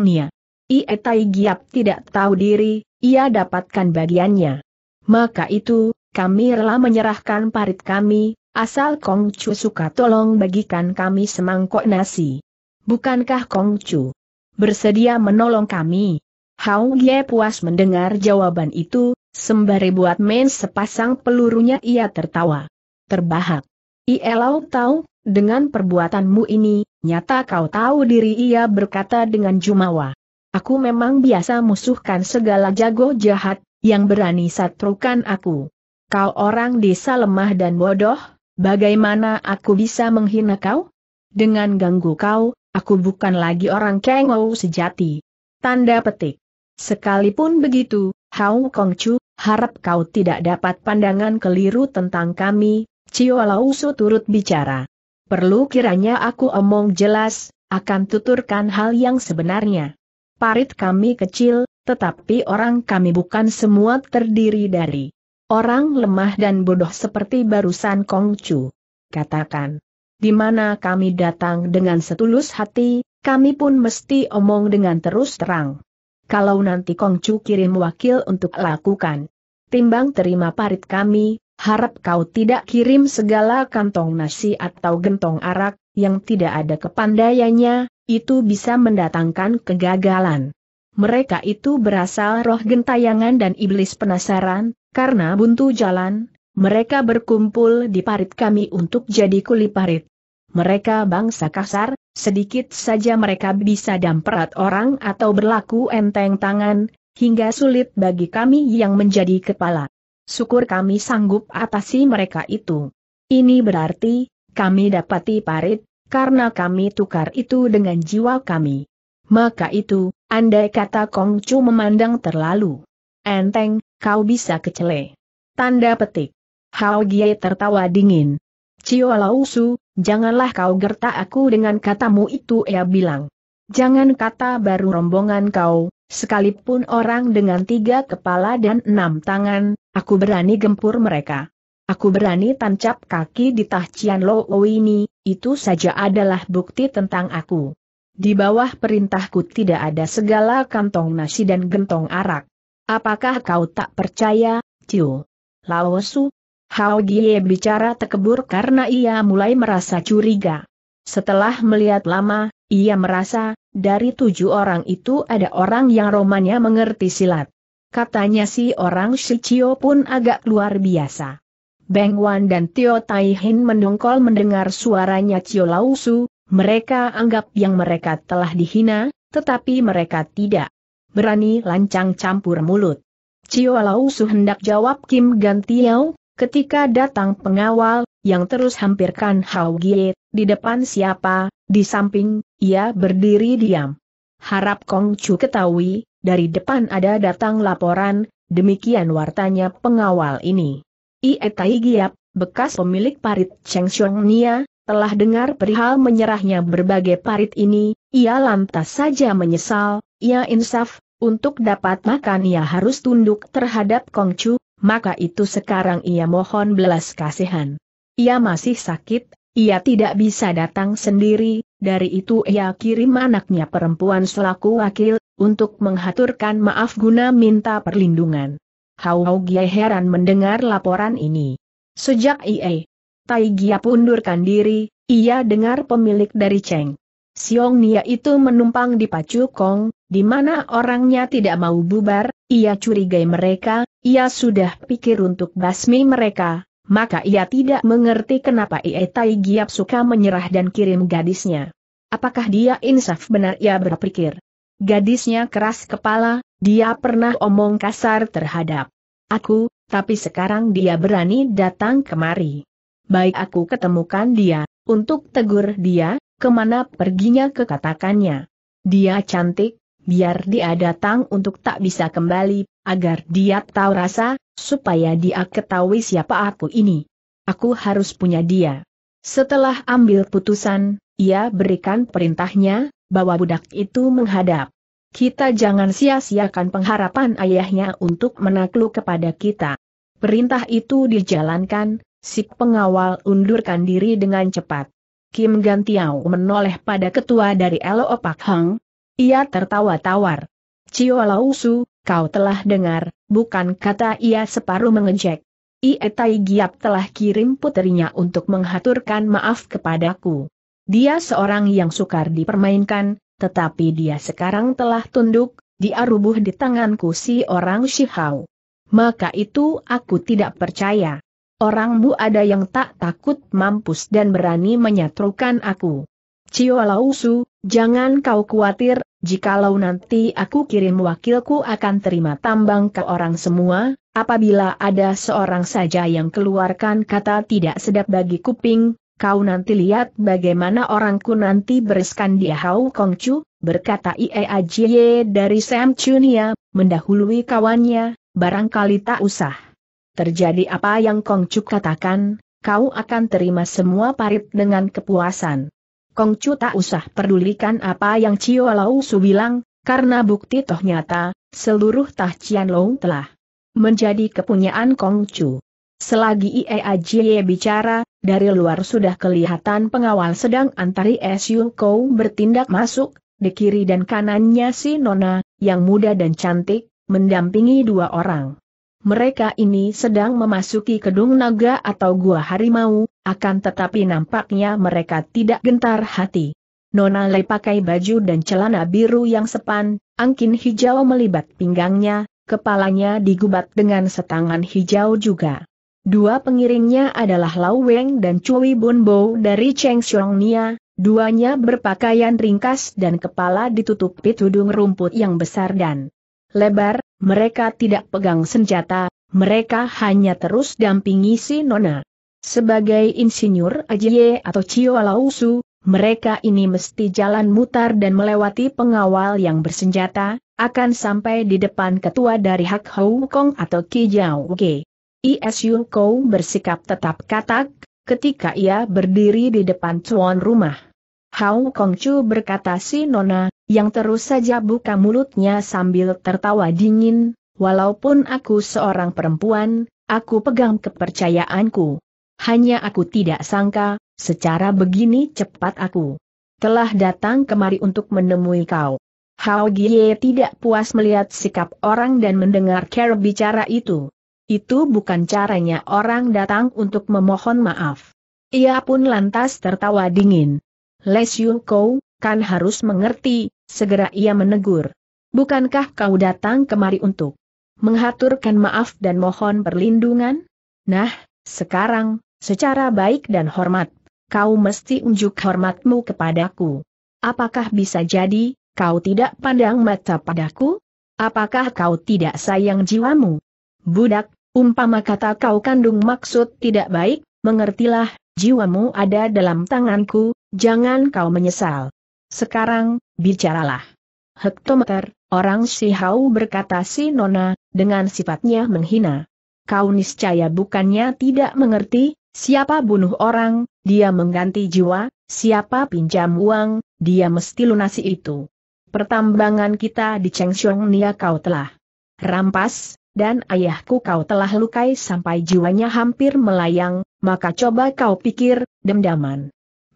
Nia. Ie Tai Giap tidak tahu diri, ia dapatkan bagiannya. Maka itu, kami rela menyerahkan parit kami, asal Kong Chu suka tolong bagikan kami semangkok nasi. Bukankah Kong Chu bersedia menolong kami? Hao Ye puas mendengar jawaban itu, sembari buat main sepasang pelurunya ia tertawa. Terbahak. Ielau tahu, dengan perbuatanmu ini, nyata kau tahu diri ia berkata dengan jumawa. Aku memang biasa musuhkan segala jago jahat, yang berani satrukan aku. Kau orang desa lemah dan bodoh, bagaimana aku bisa menghina kau? Dengan ganggu kau, aku bukan lagi orang kengou sejati. Tanda petik. Sekalipun begitu, Hau Kongcu, harap kau tidak dapat pandangan keliru tentang kami, Cio Lausu turut bicara. Perlu kiranya aku omong jelas, akan tuturkan hal yang sebenarnya. Parit kami kecil, tetapi orang kami bukan semua terdiri dari orang lemah dan bodoh seperti barusan Kongcu. Katakan, di mana kami datang dengan setulus hati, kami pun mesti omong dengan terus terang. Kalau nanti Kongcu kirim wakil untuk lakukan timbang terima parit kami, harap kau tidak kirim segala kantong nasi atau gentong arak, yang tidak ada kepandaiannya, itu bisa mendatangkan kegagalan mereka itu berasal roh gentayangan dan iblis penasaran, karena buntu jalan, mereka berkumpul di parit kami untuk jadi kuli parit. Mereka bangsa kasar, sedikit saja mereka bisa damperat orang atau berlaku enteng tangan, hingga sulit bagi kami yang menjadi kepala. Syukur kami sanggup atasi mereka itu. Ini berarti, kami dapati parit, karena kami tukar itu dengan jiwa kami. Maka itu, Andai kata Kong Chu memandang terlalu enteng, kau bisa kecele. Tanda petik. Hao Gie tertawa dingin. Cio Lausu, janganlah kau gertak aku dengan katamu itu ia bilang. Jangan kata baru rombongan kau, sekalipun orang dengan tiga kepala dan enam tangan, aku berani gempur mereka. Aku berani tancap kaki di Tahcian Lo ini, itu saja adalah bukti tentang aku. Di bawah perintahku tidak ada segala kantong nasi dan gentong arak. Apakah kau tak percaya, Ciu? Laosu? Hao Gie bicara tekebur karena ia mulai merasa curiga. Setelah melihat lama, ia merasa, dari tujuh orang itu ada orang yang romannya mengerti silat. Katanya si orang Shichio pun agak luar biasa. Beng Wan dan Tio Tai Hin mendongkol mendengar suaranya Cio Lausu, mereka anggap yang mereka telah dihina, tetapi mereka tidak berani lancang campur mulut. Cio Lau Su hendak jawab Kim Gantiau, ketika datang pengawal, yang terus hampirkan Hao Gie, di depan siapa, di samping, ia berdiri diam. Harap Kong Chu ketahui, dari depan ada datang laporan, demikian wartanya pengawal ini. Ie Tai Giap, bekas pemilik parit Cheng Xiong Nia, telah dengar perihal menyerahnya berbagai parit ini, ia lantas saja menyesal, ia ya insaf, untuk dapat makan ia harus tunduk terhadap Kongcu, maka itu sekarang ia mohon belas kasihan. Ia masih sakit, ia tidak bisa datang sendiri, dari itu ia kirim anaknya perempuan selaku wakil, untuk menghaturkan maaf guna minta perlindungan. Hao Gye heran mendengar laporan ini. Sejak Ie, Tai Gia pundurkan diri, ia dengar pemilik dari Cheng. Siong Nia itu menumpang di Pacu Kong, di mana orangnya tidak mau bubar, ia curigai mereka, ia sudah pikir untuk basmi mereka, maka ia tidak mengerti kenapa Ie Tai Gia suka menyerah dan kirim gadisnya. Apakah dia insaf benar ia berpikir? Gadisnya keras kepala, dia pernah omong kasar terhadap aku, tapi sekarang dia berani datang kemari baik aku ketemukan dia, untuk tegur dia, kemana perginya kekatakannya. Dia cantik, biar dia datang untuk tak bisa kembali, agar dia tahu rasa, supaya dia ketahui siapa aku ini. Aku harus punya dia. Setelah ambil putusan, ia berikan perintahnya, bahwa budak itu menghadap. Kita jangan sia-siakan pengharapan ayahnya untuk menakluk kepada kita. Perintah itu dijalankan, Si pengawal undurkan diri dengan cepat. Kim Gantiau menoleh pada ketua dari Elo Pak Hang. Ia tertawa tawar. Cio Lausu, kau telah dengar, bukan kata ia separuh mengejek. Ietai Giap telah kirim putrinya untuk menghaturkan maaf kepadaku. Dia seorang yang sukar dipermainkan, tetapi dia sekarang telah tunduk, diarubuh di tanganku si orang Shihau. Maka itu aku tidak percaya. Orangmu ada yang tak takut mampus dan berani menyatrukan aku. Cio Lausu, jangan kau khawatir, jikalau nanti aku kirim wakilku akan terima tambang ke orang semua, apabila ada seorang saja yang keluarkan kata tidak sedap bagi kuping, kau nanti lihat bagaimana orangku nanti bereskan dia Hau Kongcu, berkata Ie Ajie dari Sam Chunia, mendahului kawannya, barangkali tak usah terjadi apa yang Kongcu katakan, kau akan terima semua parit dengan kepuasan. Kongcu tak usah pedulikan apa yang Cio Lau Su bilang, karena bukti toh nyata, seluruh tah tahcian Long telah menjadi kepunyaan Kongcu. Selagi Ajie bicara, dari luar sudah kelihatan pengawal sedang antari Su Kou bertindak masuk, di kiri dan kanannya si Nona, yang muda dan cantik, mendampingi dua orang mereka ini sedang memasuki gedung naga atau gua harimau, akan tetapi nampaknya mereka tidak gentar hati. Nona Le pakai baju dan celana biru yang sepan, angkin hijau melibat pinggangnya, kepalanya digubat dengan setangan hijau juga. Dua pengiringnya adalah Lau Weng dan Cui Bo dari Cheng Nia, duanya berpakaian ringkas dan kepala ditutupi tudung rumput yang besar dan lebar, mereka tidak pegang senjata, mereka hanya terus dampingi si Nona. Sebagai insinyur Ajie atau Cio Lausu, mereka ini mesti jalan mutar dan melewati pengawal yang bersenjata, akan sampai di depan ketua dari Hak Hou Kong atau Ki Jiao Ge. Isu Kou bersikap tetap katak, ketika ia berdiri di depan tuan rumah. Hou Kong Chu berkata si Nona, yang terus saja buka mulutnya sambil tertawa dingin, walaupun aku seorang perempuan, aku pegang kepercayaanku. Hanya aku tidak sangka, secara begini cepat aku telah datang kemari untuk menemui kau. Hao Gie tidak puas melihat sikap orang dan mendengar cara bicara itu. Itu bukan caranya orang datang untuk memohon maaf. Ia pun lantas tertawa dingin. Les Yu Kou, kan harus mengerti, segera ia menegur. Bukankah kau datang kemari untuk menghaturkan maaf dan mohon perlindungan? Nah, sekarang, secara baik dan hormat, kau mesti unjuk hormatmu kepadaku. Apakah bisa jadi, kau tidak pandang mata padaku? Apakah kau tidak sayang jiwamu? Budak, umpama kata kau kandung maksud tidak baik, mengertilah, jiwamu ada dalam tanganku, jangan kau menyesal. Sekarang, bicaralah. Hektometer, orang si Hau berkata si Nona, dengan sifatnya menghina. Kau niscaya bukannya tidak mengerti, siapa bunuh orang, dia mengganti jiwa, siapa pinjam uang, dia mesti lunasi itu. Pertambangan kita di Chengxiong Nia kau telah rampas, dan ayahku kau telah lukai sampai jiwanya hampir melayang, maka coba kau pikir, dendaman.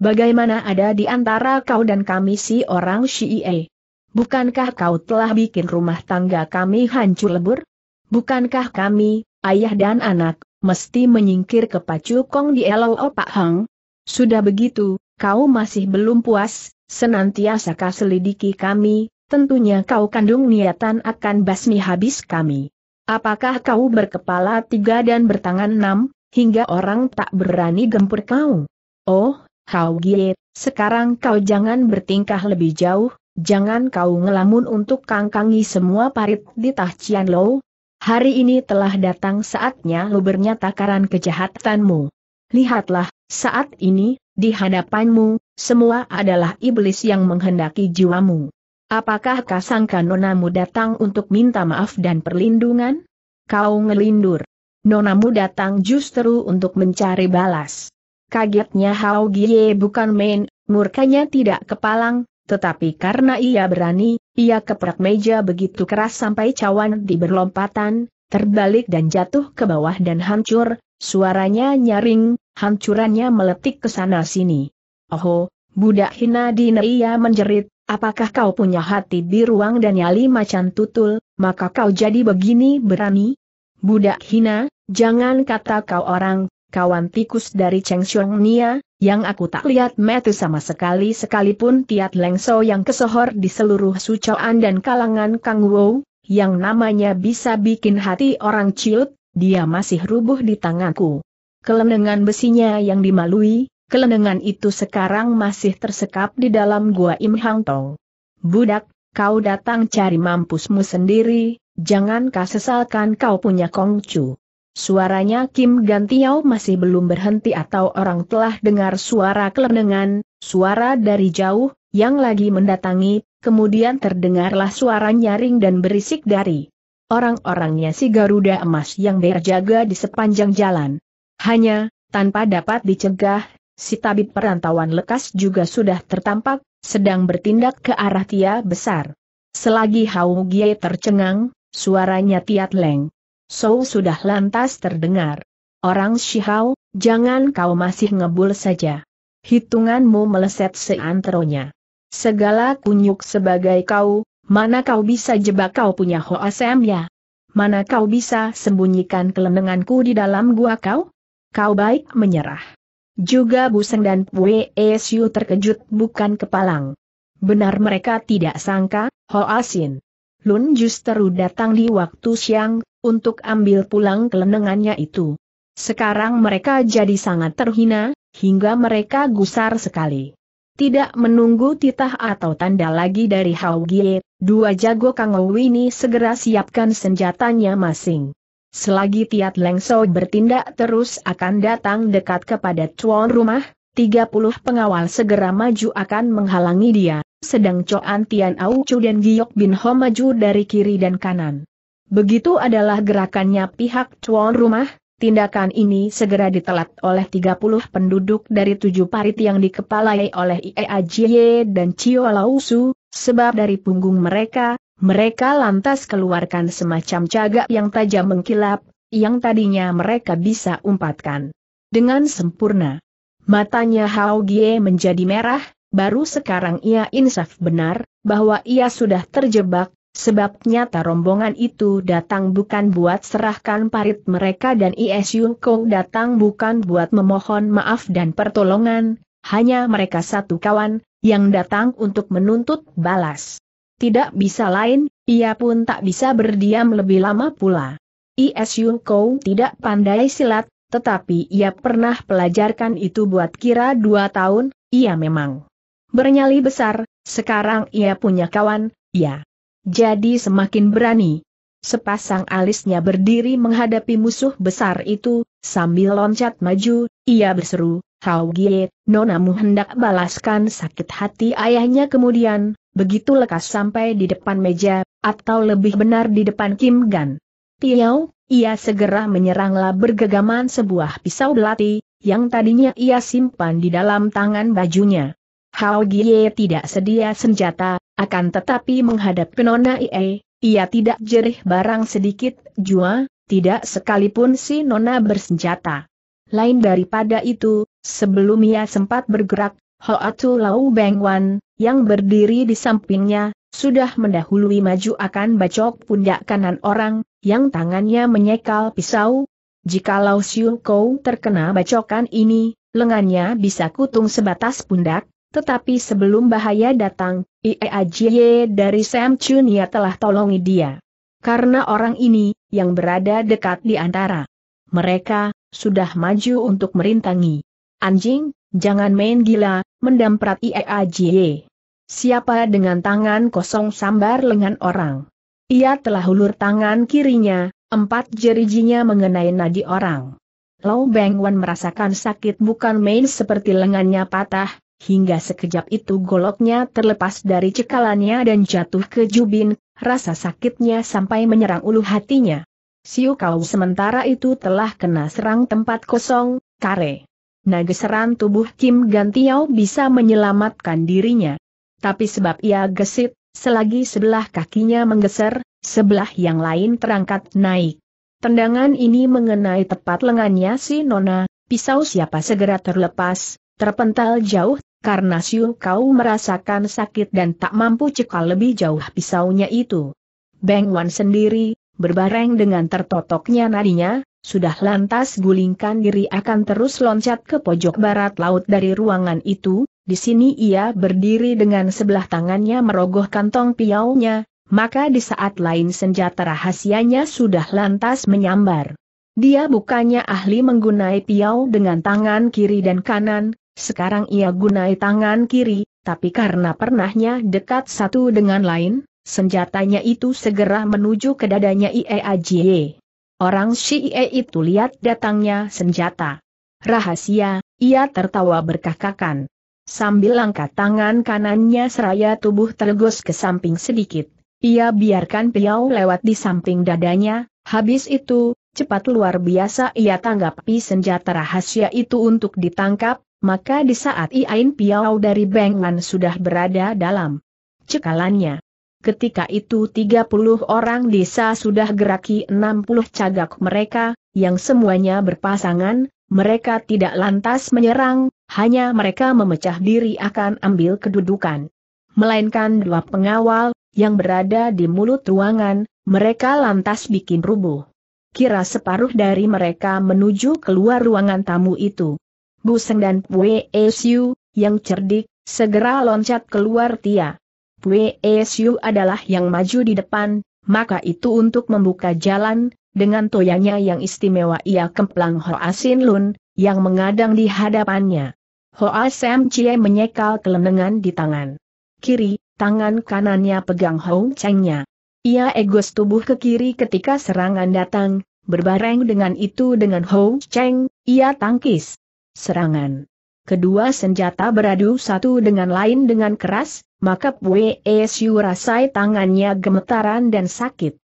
Bagaimana ada di antara kau dan kami si orang Syi'e? Bukankah kau telah bikin rumah tangga kami hancur lebur? Bukankah kami, ayah dan anak, mesti menyingkir ke Pacu Kong di Elau Pak Hang? Sudah begitu, kau masih belum puas, senantiasa kau selidiki kami, tentunya kau kandung niatan akan basmi habis kami. Apakah kau berkepala tiga dan bertangan enam, hingga orang tak berani gempur kau? Oh, Kau Gie, sekarang kau jangan bertingkah lebih jauh, jangan kau ngelamun untuk kangkangi semua parit di Tah lo. Hari ini telah datang saatnya lu bernyata karan kejahatanmu. Lihatlah, saat ini, di hadapanmu, semua adalah iblis yang menghendaki jiwamu. Apakah kasangka nonamu datang untuk minta maaf dan perlindungan? Kau ngelindur. Nonamu datang justru untuk mencari balas. Kagetnya Hao Gie bukan main, murkanya tidak kepalang, tetapi karena ia berani, ia keprak meja begitu keras sampai cawan di berlompatan, terbalik dan jatuh ke bawah dan hancur, suaranya nyaring, hancurannya meletik ke sana sini. Oho, budak hina dina ia menjerit, apakah kau punya hati di ruang dan nyali macan tutul, maka kau jadi begini berani? Budak hina, jangan kata kau orang, kawan tikus dari Cheng Xiong Nia, yang aku tak lihat metu sama sekali sekalipun Tiat Lengso yang kesohor di seluruh sucoan dan kalangan Kang Wu, yang namanya bisa bikin hati orang ciut, dia masih rubuh di tanganku. Kelenengan besinya yang dimalui, kelenengan itu sekarang masih tersekap di dalam gua Im Hang Tong. Budak, kau datang cari mampusmu sendiri, jangan kau sesalkan kau punya kongcu. Suaranya Kim Gantiau masih belum berhenti atau orang telah dengar suara kelenengan, suara dari jauh, yang lagi mendatangi, kemudian terdengarlah suara nyaring dan berisik dari orang-orangnya si Garuda Emas yang berjaga di sepanjang jalan. Hanya, tanpa dapat dicegah, si tabib perantauan lekas juga sudah tertampak, sedang bertindak ke arah Tia Besar. Selagi Hau Gie tercengang, suaranya Tiat Leng. Sou sudah lantas terdengar. Orang Shihao, jangan kau masih ngebul saja. Hitunganmu meleset seantronya. Segala kunyuk sebagai kau, mana kau bisa jebak kau punya Hoasem ya? Mana kau bisa sembunyikan kelenenganku di dalam gua kau? Kau baik menyerah. Juga Buseng dan Wei Esiu terkejut bukan kepalang. Benar mereka tidak sangka, Hoasin. Lun justru datang di waktu siang, untuk ambil pulang kelenengannya itu. Sekarang mereka jadi sangat terhina, hingga mereka gusar sekali. Tidak menunggu titah atau tanda lagi dari Hao Gie, dua jago Kang ini segera siapkan senjatanya masing. Selagi Tiat Lengso bertindak terus akan datang dekat kepada tuan rumah, 30 pengawal segera maju akan menghalangi dia, sedang Coan Tian Au Chu dan Giok Bin Ho maju dari kiri dan kanan. Begitu adalah gerakannya pihak tuan rumah, tindakan ini segera ditelat oleh 30 penduduk dari tujuh parit yang dikepalai oleh IEAJY dan Cio Lausu, sebab dari punggung mereka, mereka lantas keluarkan semacam cagak yang tajam mengkilap, yang tadinya mereka bisa umpatkan. Dengan sempurna. Matanya Hao Gie menjadi merah, baru sekarang ia insaf benar, bahwa ia sudah terjebak, Sebab nyata rombongan itu datang bukan buat serahkan parit mereka dan Is Kong datang bukan buat memohon maaf dan pertolongan, hanya mereka satu kawan, yang datang untuk menuntut balas. Tidak bisa lain, ia pun tak bisa berdiam lebih lama pula. Is Kong tidak pandai silat, tetapi ia pernah pelajarkan itu buat kira dua tahun, ia memang bernyali besar, sekarang ia punya kawan, ya. Jadi semakin berani. Sepasang alisnya berdiri menghadapi musuh besar itu, sambil loncat maju, ia berseru, Hao Gie, nonamu hendak balaskan sakit hati ayahnya kemudian, begitu lekas sampai di depan meja, atau lebih benar di depan Kim Gan. Tiau, ia segera menyeranglah bergegaman sebuah pisau belati, yang tadinya ia simpan di dalam tangan bajunya. Hao Gie tidak sedia senjata, akan tetapi menghadap Nona Ie, ia tidak jerih barang sedikit jua, tidak sekalipun si Nona bersenjata. Lain daripada itu, sebelum ia sempat bergerak, Hoatu Lau Beng Wan, yang berdiri di sampingnya, sudah mendahului maju akan bacok pundak kanan orang, yang tangannya menyekal pisau. Jikalau Siu Kou terkena bacokan ini, lengannya bisa kutung sebatas pundak, tetapi sebelum bahaya datang, Ieajie dari Sam Chunia telah tolongi dia. Karena orang ini, yang berada dekat di antara mereka, sudah maju untuk merintangi. Anjing, jangan main gila, mendamprat Ieajie. Siapa dengan tangan kosong sambar lengan orang? Ia telah hulur tangan kirinya, empat jerijinya mengenai nadi orang. Lau Beng Wan merasakan sakit bukan main seperti lengannya patah, hingga sekejap itu goloknya terlepas dari cekalannya dan jatuh ke Jubin, rasa sakitnya sampai menyerang ulu hatinya. Siu Kau sementara itu telah kena serang tempat kosong, kare. Nageseran tubuh Kim gantiao bisa menyelamatkan dirinya. Tapi sebab ia gesit, selagi sebelah kakinya menggeser, sebelah yang lain terangkat naik. Tendangan ini mengenai tepat lengannya si Nona, pisau siapa segera terlepas, terpental jauh karena Siu Kau merasakan sakit dan tak mampu cekal lebih jauh pisaunya itu. Beng Wan sendiri, berbareng dengan tertotoknya nadinya, sudah lantas gulingkan diri akan terus loncat ke pojok barat laut dari ruangan itu, di sini ia berdiri dengan sebelah tangannya merogoh kantong piaunya, maka di saat lain senjata rahasianya sudah lantas menyambar. Dia bukannya ahli menggunai piau dengan tangan kiri dan kanan, sekarang ia gunai tangan kiri, tapi karena pernahnya dekat satu dengan lain, senjatanya itu segera menuju ke dadanya Ieajie. Orang Ie itu lihat datangnya senjata. Rahasia, ia tertawa berkakakan. Sambil angkat tangan kanannya seraya tubuh tergos ke samping sedikit, ia biarkan piau lewat di samping dadanya, habis itu, cepat luar biasa ia tanggapi senjata rahasia itu untuk ditangkap, maka di saat Iain Piao dari Bengwan sudah berada dalam cekalannya. Ketika itu 30 orang desa sudah geraki 60 cagak mereka, yang semuanya berpasangan, mereka tidak lantas menyerang, hanya mereka memecah diri akan ambil kedudukan. Melainkan dua pengawal, yang berada di mulut ruangan, mereka lantas bikin rubuh. Kira separuh dari mereka menuju keluar ruangan tamu itu. Buseng dan Pue Esiu, yang cerdik, segera loncat keluar Tia. Pue Esiu adalah yang maju di depan, maka itu untuk membuka jalan, dengan toyanya yang istimewa ia kemplang Hoa Sin Lun, yang mengadang di hadapannya. Hoa Sam Chie menyekal kelenengan di tangan kiri, tangan kanannya pegang Hong Chengnya. Ia egos tubuh ke kiri ketika serangan datang, berbareng dengan itu dengan Hong Cheng, ia tangkis. Serangan. Kedua senjata beradu satu dengan lain dengan keras, maka Pue rasai tangannya gemetaran dan sakit.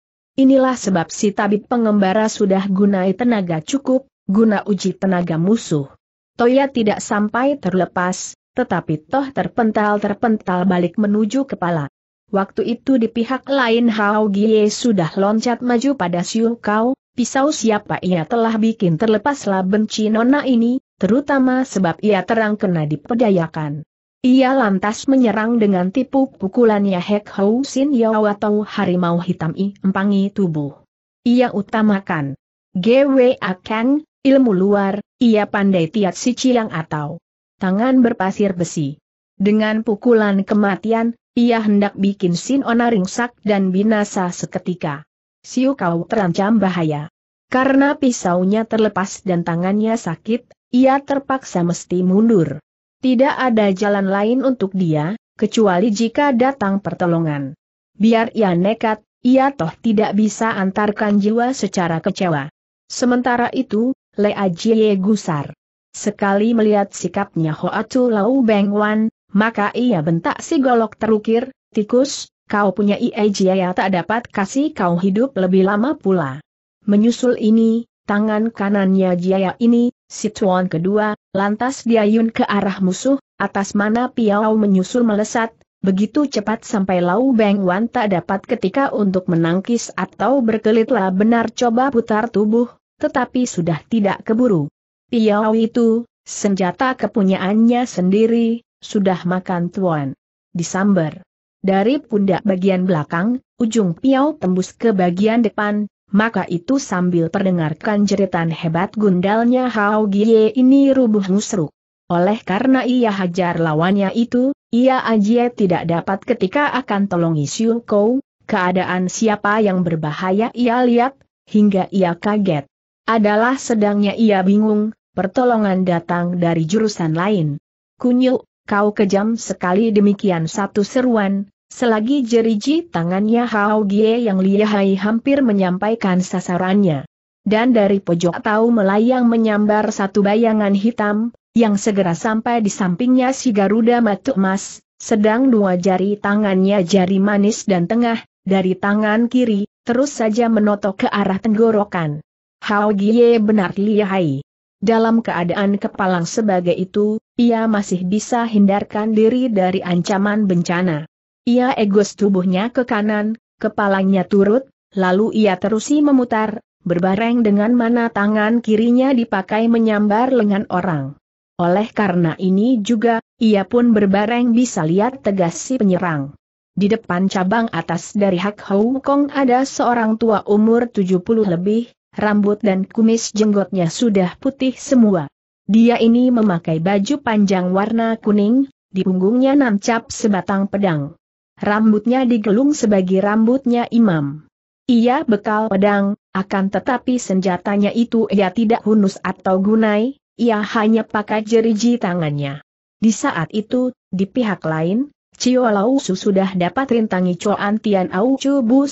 Inilah sebab si tabib pengembara sudah gunai tenaga cukup, guna uji tenaga musuh. Toya tidak sampai terlepas, tetapi toh terpental-terpental balik menuju kepala. Waktu itu di pihak lain Hao Gie sudah loncat maju pada Siu Kau, pisau siapa ia telah bikin terlepaslah benci nona ini, terutama sebab ia terang kena dipedayakan. Ia lantas menyerang dengan tipu pukulannya Hek Hou Sin Yao atau harimau hitam I empangi tubuh. Ia utamakan Gwe Akang, ilmu luar, ia pandai tiat si cilang atau tangan berpasir besi. Dengan pukulan kematian, ia hendak bikin Sin Ona ringsak dan binasa seketika. Siu Kau terancam bahaya. Karena pisaunya terlepas dan tangannya sakit, ia terpaksa mesti mundur. Tidak ada jalan lain untuk dia, kecuali jika datang pertolongan. Biar ia nekat, ia toh tidak bisa antarkan jiwa secara kecewa. Sementara itu, Lea Ajiye gusar. Sekali melihat sikapnya Hoatu Lau Beng Wan, maka ia bentak si golok terukir, tikus, kau punya Iejia ya tak dapat kasih kau hidup lebih lama pula. Menyusul ini, tangan kanannya Jia ini, Situan kedua, lantas diayun ke arah musuh, atas mana Piao menyusul melesat, begitu cepat sampai Lau Beng Wan tak dapat ketika untuk menangkis atau berkelitlah benar coba putar tubuh, tetapi sudah tidak keburu. Piao itu, senjata kepunyaannya sendiri, sudah makan tuan. Disamber. Dari pundak bagian belakang, ujung Piao tembus ke bagian depan, maka itu sambil perdengarkan jeritan hebat gundalnya Hao Gie ini rubuh musruk. Oleh karena ia hajar lawannya itu, ia aja tidak dapat ketika akan tolongi Siu Kou, keadaan siapa yang berbahaya ia lihat, hingga ia kaget. Adalah sedangnya ia bingung, pertolongan datang dari jurusan lain. Kunyuk, kau kejam sekali demikian satu seruan, Selagi jeriji tangannya Hao Gie yang lihai hampir menyampaikan sasarannya. Dan dari pojok tahu melayang menyambar satu bayangan hitam, yang segera sampai di sampingnya si Garuda Matuk Mas, sedang dua jari tangannya jari manis dan tengah, dari tangan kiri, terus saja menotok ke arah tenggorokan. Hao Gie benar lihai. Dalam keadaan kepalang sebagai itu, ia masih bisa hindarkan diri dari ancaman bencana. Ia egos tubuhnya ke kanan, kepalanya turut, lalu ia terusi memutar, berbareng dengan mana tangan kirinya dipakai menyambar lengan orang. Oleh karena ini juga, ia pun berbareng bisa lihat tegas si penyerang. Di depan cabang atas dari Hak Hong Kong ada seorang tua umur 70 lebih, rambut dan kumis jenggotnya sudah putih semua. Dia ini memakai baju panjang warna kuning, di punggungnya nancap sebatang pedang rambutnya digelung sebagai rambutnya imam. Ia bekal pedang, akan tetapi senjatanya itu ia tidak hunus atau gunai, ia hanya pakai jeriji tangannya. Di saat itu, di pihak lain, Cio Lausu sudah dapat rintangi Coan Tian Au Chu Bu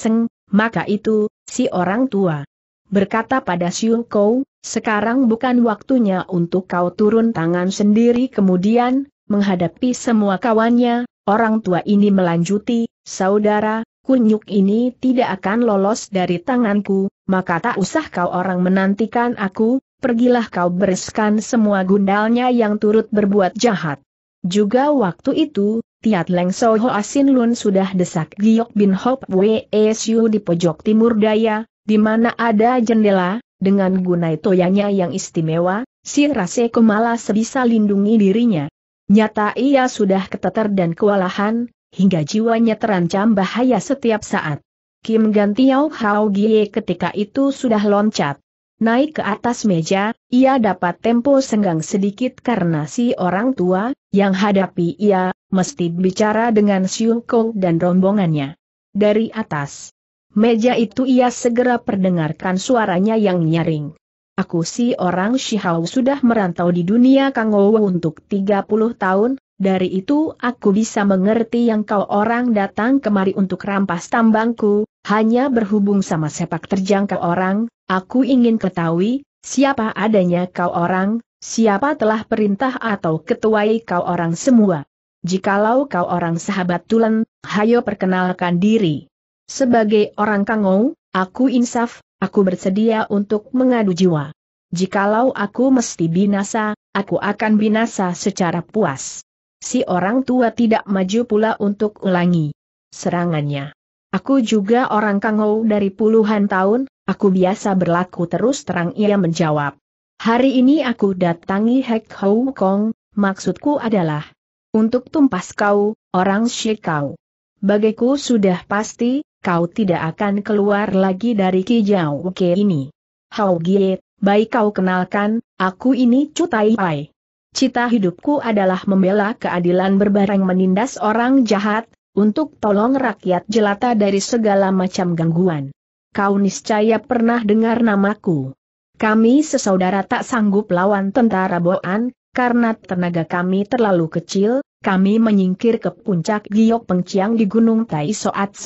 maka itu, si orang tua. Berkata pada Siu Kou, sekarang bukan waktunya untuk kau turun tangan sendiri kemudian, menghadapi semua kawannya, Orang tua ini melanjuti, saudara, kunyuk ini tidak akan lolos dari tanganku, maka tak usah kau orang menantikan aku, pergilah kau bereskan semua gundalnya yang turut berbuat jahat. Juga waktu itu, Tiat Leng Soho Asin Lun sudah desak Giok Bin Hop WSU e di pojok timur daya, di mana ada jendela, dengan gunai toyanya yang istimewa, si Rase Kumala sebisa lindungi dirinya. Nyata ia sudah keteter dan kewalahan, hingga jiwanya terancam bahaya setiap saat. Kim Gantiao Hao Gie ketika itu sudah loncat. Naik ke atas meja, ia dapat tempo senggang sedikit karena si orang tua, yang hadapi ia, mesti bicara dengan Siu Kou dan rombongannya. Dari atas meja itu ia segera perdengarkan suaranya yang nyaring. Aku si orang Shihao sudah merantau di dunia Kangowo untuk 30 tahun, dari itu aku bisa mengerti yang kau orang datang kemari untuk rampas tambangku, hanya berhubung sama sepak terjang kau orang, aku ingin ketahui, siapa adanya kau orang, siapa telah perintah atau ketuai kau orang semua. Jikalau kau orang sahabat Tulen, hayo perkenalkan diri. Sebagai orang Kangou, aku insaf, Aku bersedia untuk mengadu jiwa. Jikalau aku mesti binasa, aku akan binasa secara puas. Si orang tua tidak maju pula untuk ulangi serangannya. Aku juga orang kangau dari puluhan tahun, aku biasa berlaku terus terang ia menjawab. Hari ini aku datangi Hek Hou Kong, maksudku adalah untuk tumpas kau, orang Shikau. Bagiku sudah pasti, kau tidak akan keluar lagi dari Kijau Ke ini. Hao Gie, baik kau kenalkan, aku ini Cutai Pai. Cita hidupku adalah membela keadilan berbareng menindas orang jahat, untuk tolong rakyat jelata dari segala macam gangguan. Kau niscaya pernah dengar namaku. Kami sesaudara tak sanggup lawan tentara Boan, karena tenaga kami terlalu kecil, kami menyingkir ke puncak Giok Pengciang di Gunung Tai Soat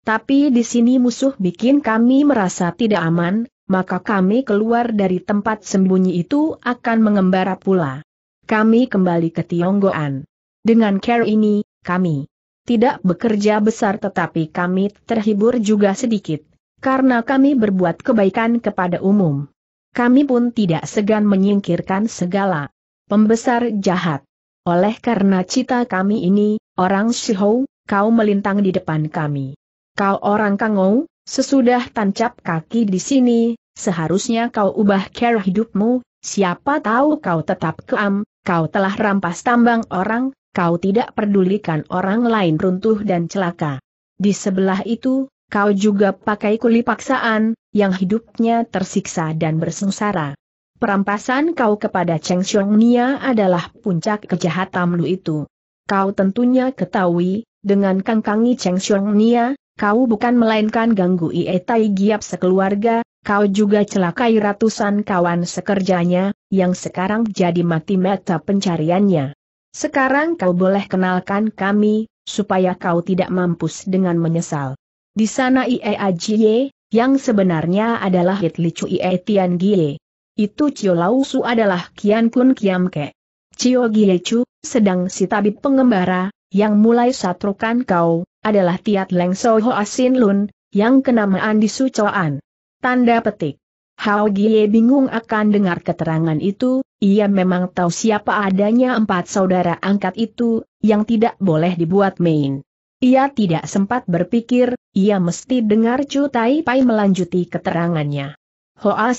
tapi di sini musuh bikin kami merasa tidak aman, maka kami keluar dari tempat sembunyi itu akan mengembara pula. Kami kembali ke Tionggoan. Dengan care ini, kami tidak bekerja besar tetapi kami terhibur juga sedikit, karena kami berbuat kebaikan kepada umum. Kami pun tidak segan menyingkirkan segala pembesar jahat. Oleh karena cita kami ini, orang Shihou, kau melintang di depan kami. Kau orang kangou, sesudah tancap kaki di sini, seharusnya kau ubah cara hidupmu, siapa tahu kau tetap keam, kau telah rampas tambang orang, kau tidak pedulikan orang lain runtuh dan celaka. Di sebelah itu, kau juga pakai kuli paksaan, yang hidupnya tersiksa dan bersengsara. Perampasan kau kepada Cheng Xiong Nia adalah puncak kejahatanmu itu. Kau tentunya ketahui, dengan kangkangi Cheng Xiong Nia, Kau bukan melainkan ganggu Tai Giap sekeluarga, kau juga celakai ratusan kawan sekerjanya, yang sekarang jadi mati mata pencariannya. Sekarang kau boleh kenalkan kami, supaya kau tidak mampus dengan menyesal. Di sana Ajiye, yang sebenarnya adalah Hitlicu Tian Gie. Itu Cio Lausu adalah Kian Kun Kiam Ke. Cio Gie sedang si tabib pengembara, yang mulai satrukan kau, adalah Tiat Leng Soho Asin Lun, yang kenamaan di Sucoan. Tanda petik. Hao Gie bingung akan dengar keterangan itu, ia memang tahu siapa adanya empat saudara angkat itu, yang tidak boleh dibuat main. Ia tidak sempat berpikir, ia mesti dengar Chu Tai Pai melanjuti keterangannya. Hoa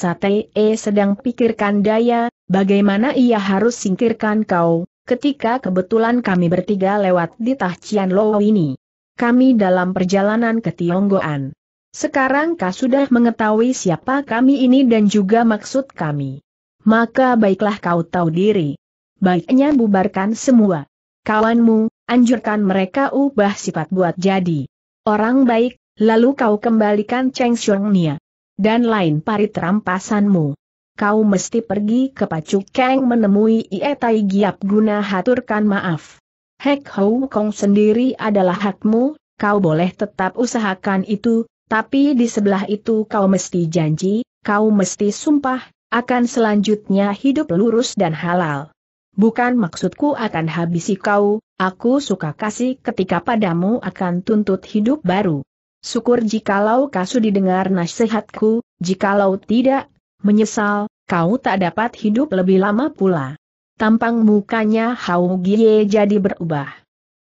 e sedang pikirkan daya, bagaimana ia harus singkirkan kau, ketika kebetulan kami bertiga lewat di Tahcian Lo ini kami dalam perjalanan ke Tionggoan. Sekarang kau sudah mengetahui siapa kami ini dan juga maksud kami. Maka baiklah kau tahu diri. Baiknya bubarkan semua. Kawanmu, anjurkan mereka ubah sifat buat jadi. Orang baik, lalu kau kembalikan Cheng Xiong Nia. Dan lain parit rampasanmu kau mesti pergi ke Pacuk Keng menemui Ie Tai Giap guna haturkan maaf. Hek Hou Kong sendiri adalah hakmu, kau boleh tetap usahakan itu, tapi di sebelah itu kau mesti janji, kau mesti sumpah, akan selanjutnya hidup lurus dan halal. Bukan maksudku akan habisi kau, aku suka kasih ketika padamu akan tuntut hidup baru. Syukur jikalau kasu didengar nasihatku, jikalau tidak, menyesal, kau tak dapat hidup lebih lama pula tampang mukanya Hao Gie jadi berubah.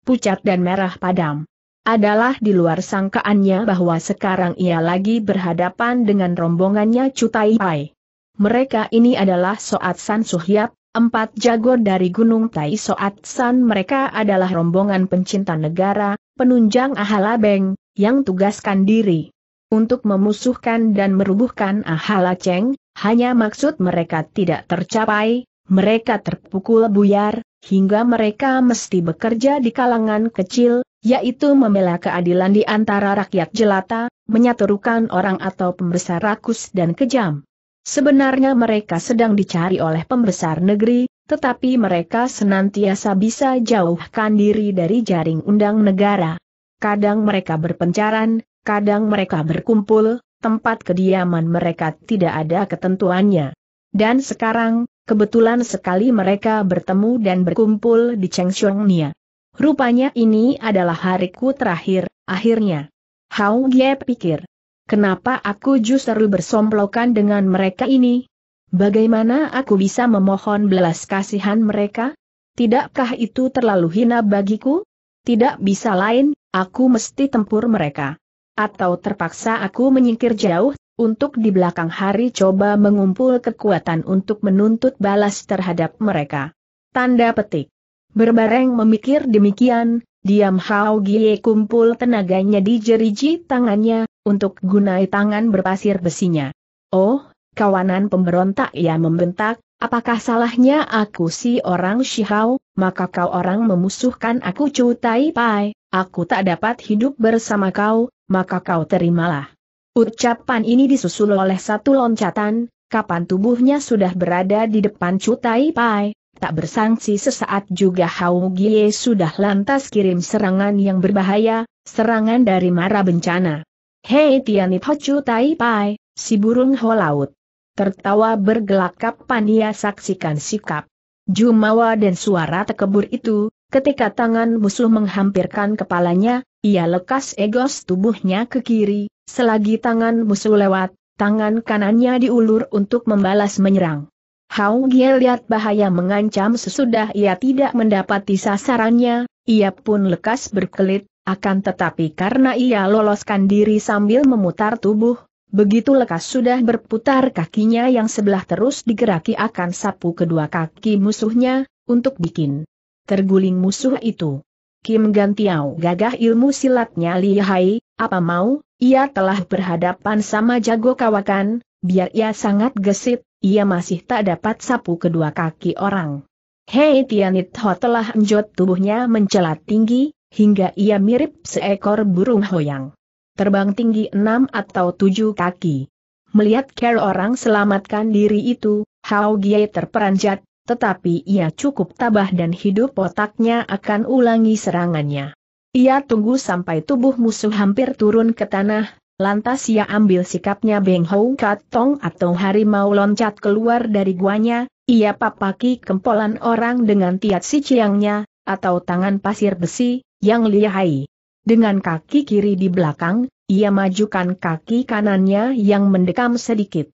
Pucat dan merah padam. Adalah di luar sangkaannya bahwa sekarang ia lagi berhadapan dengan rombongannya Cutai Pai. Mereka ini adalah Soat San Suhyap, empat jago dari Gunung Tai Soat San mereka adalah rombongan pencinta negara, penunjang Ahala Beng, yang tugaskan diri untuk memusuhkan dan merubuhkan Ahala Cheng, hanya maksud mereka tidak tercapai, mereka terpukul buyar, hingga mereka mesti bekerja di kalangan kecil, yaitu membela keadilan di antara rakyat jelata, menyaturukan orang atau pembesar rakus dan kejam. Sebenarnya mereka sedang dicari oleh pembesar negeri, tetapi mereka senantiasa bisa jauhkan diri dari jaring undang negara. Kadang mereka berpencaran, kadang mereka berkumpul, tempat kediaman mereka tidak ada ketentuannya. Dan sekarang, Kebetulan sekali mereka bertemu dan berkumpul di Nia. Rupanya ini adalah hariku terakhir, akhirnya. Hao Ye pikir. Kenapa aku justru bersomplokan dengan mereka ini? Bagaimana aku bisa memohon belas kasihan mereka? Tidakkah itu terlalu hina bagiku? Tidak bisa lain, aku mesti tempur mereka. Atau terpaksa aku menyingkir jauh untuk di belakang hari coba mengumpul kekuatan untuk menuntut balas terhadap mereka. Tanda petik. Berbareng memikir demikian, diam Hao Gie kumpul tenaganya di jeriji tangannya, untuk gunai tangan berpasir besinya. Oh, kawanan pemberontak ia membentak, apakah salahnya aku si orang Shihao, maka kau orang memusuhkan aku Chu Tai Pai, aku tak dapat hidup bersama kau, maka kau terimalah. Ucapan ini disusul oleh satu loncatan, kapan tubuhnya sudah berada di depan Cutai Pai, tak bersangsi sesaat juga Hao Gie sudah lantas kirim serangan yang berbahaya, serangan dari mara bencana. Hei Tianit Ho Cutai Pai, si burung ho laut. Tertawa bergelak kapan ia saksikan sikap. Jumawa dan suara tekebur itu, ketika tangan musuh menghampirkan kepalanya, ia lekas egos tubuhnya ke kiri, selagi tangan musuh lewat, tangan kanannya diulur untuk membalas menyerang. Hao Gie lihat bahaya mengancam sesudah ia tidak mendapati sasarannya, ia pun lekas berkelit, akan tetapi karena ia loloskan diri sambil memutar tubuh, begitu lekas sudah berputar kakinya yang sebelah terus digeraki akan sapu kedua kaki musuhnya, untuk bikin terguling musuh itu. Kim Gantiau gagah ilmu silatnya lihai, apa mau, ia telah berhadapan sama jago kawakan, biar ia sangat gesit, ia masih tak dapat sapu kedua kaki orang. Hei Tianit Ho telah enjot tubuhnya mencelat tinggi, hingga ia mirip seekor burung hoyang. Terbang tinggi enam atau tujuh kaki. Melihat care orang selamatkan diri itu, Hao Gie terperanjat, tetapi ia cukup tabah dan hidup otaknya akan ulangi serangannya. Ia tunggu sampai tubuh musuh hampir turun ke tanah, lantas ia ambil sikapnya Beng Hong Katong atau harimau loncat keluar dari guanya, ia papaki kempolan orang dengan tiat si ciangnya, atau tangan pasir besi, yang lihai. Dengan kaki kiri di belakang, ia majukan kaki kanannya yang mendekam sedikit.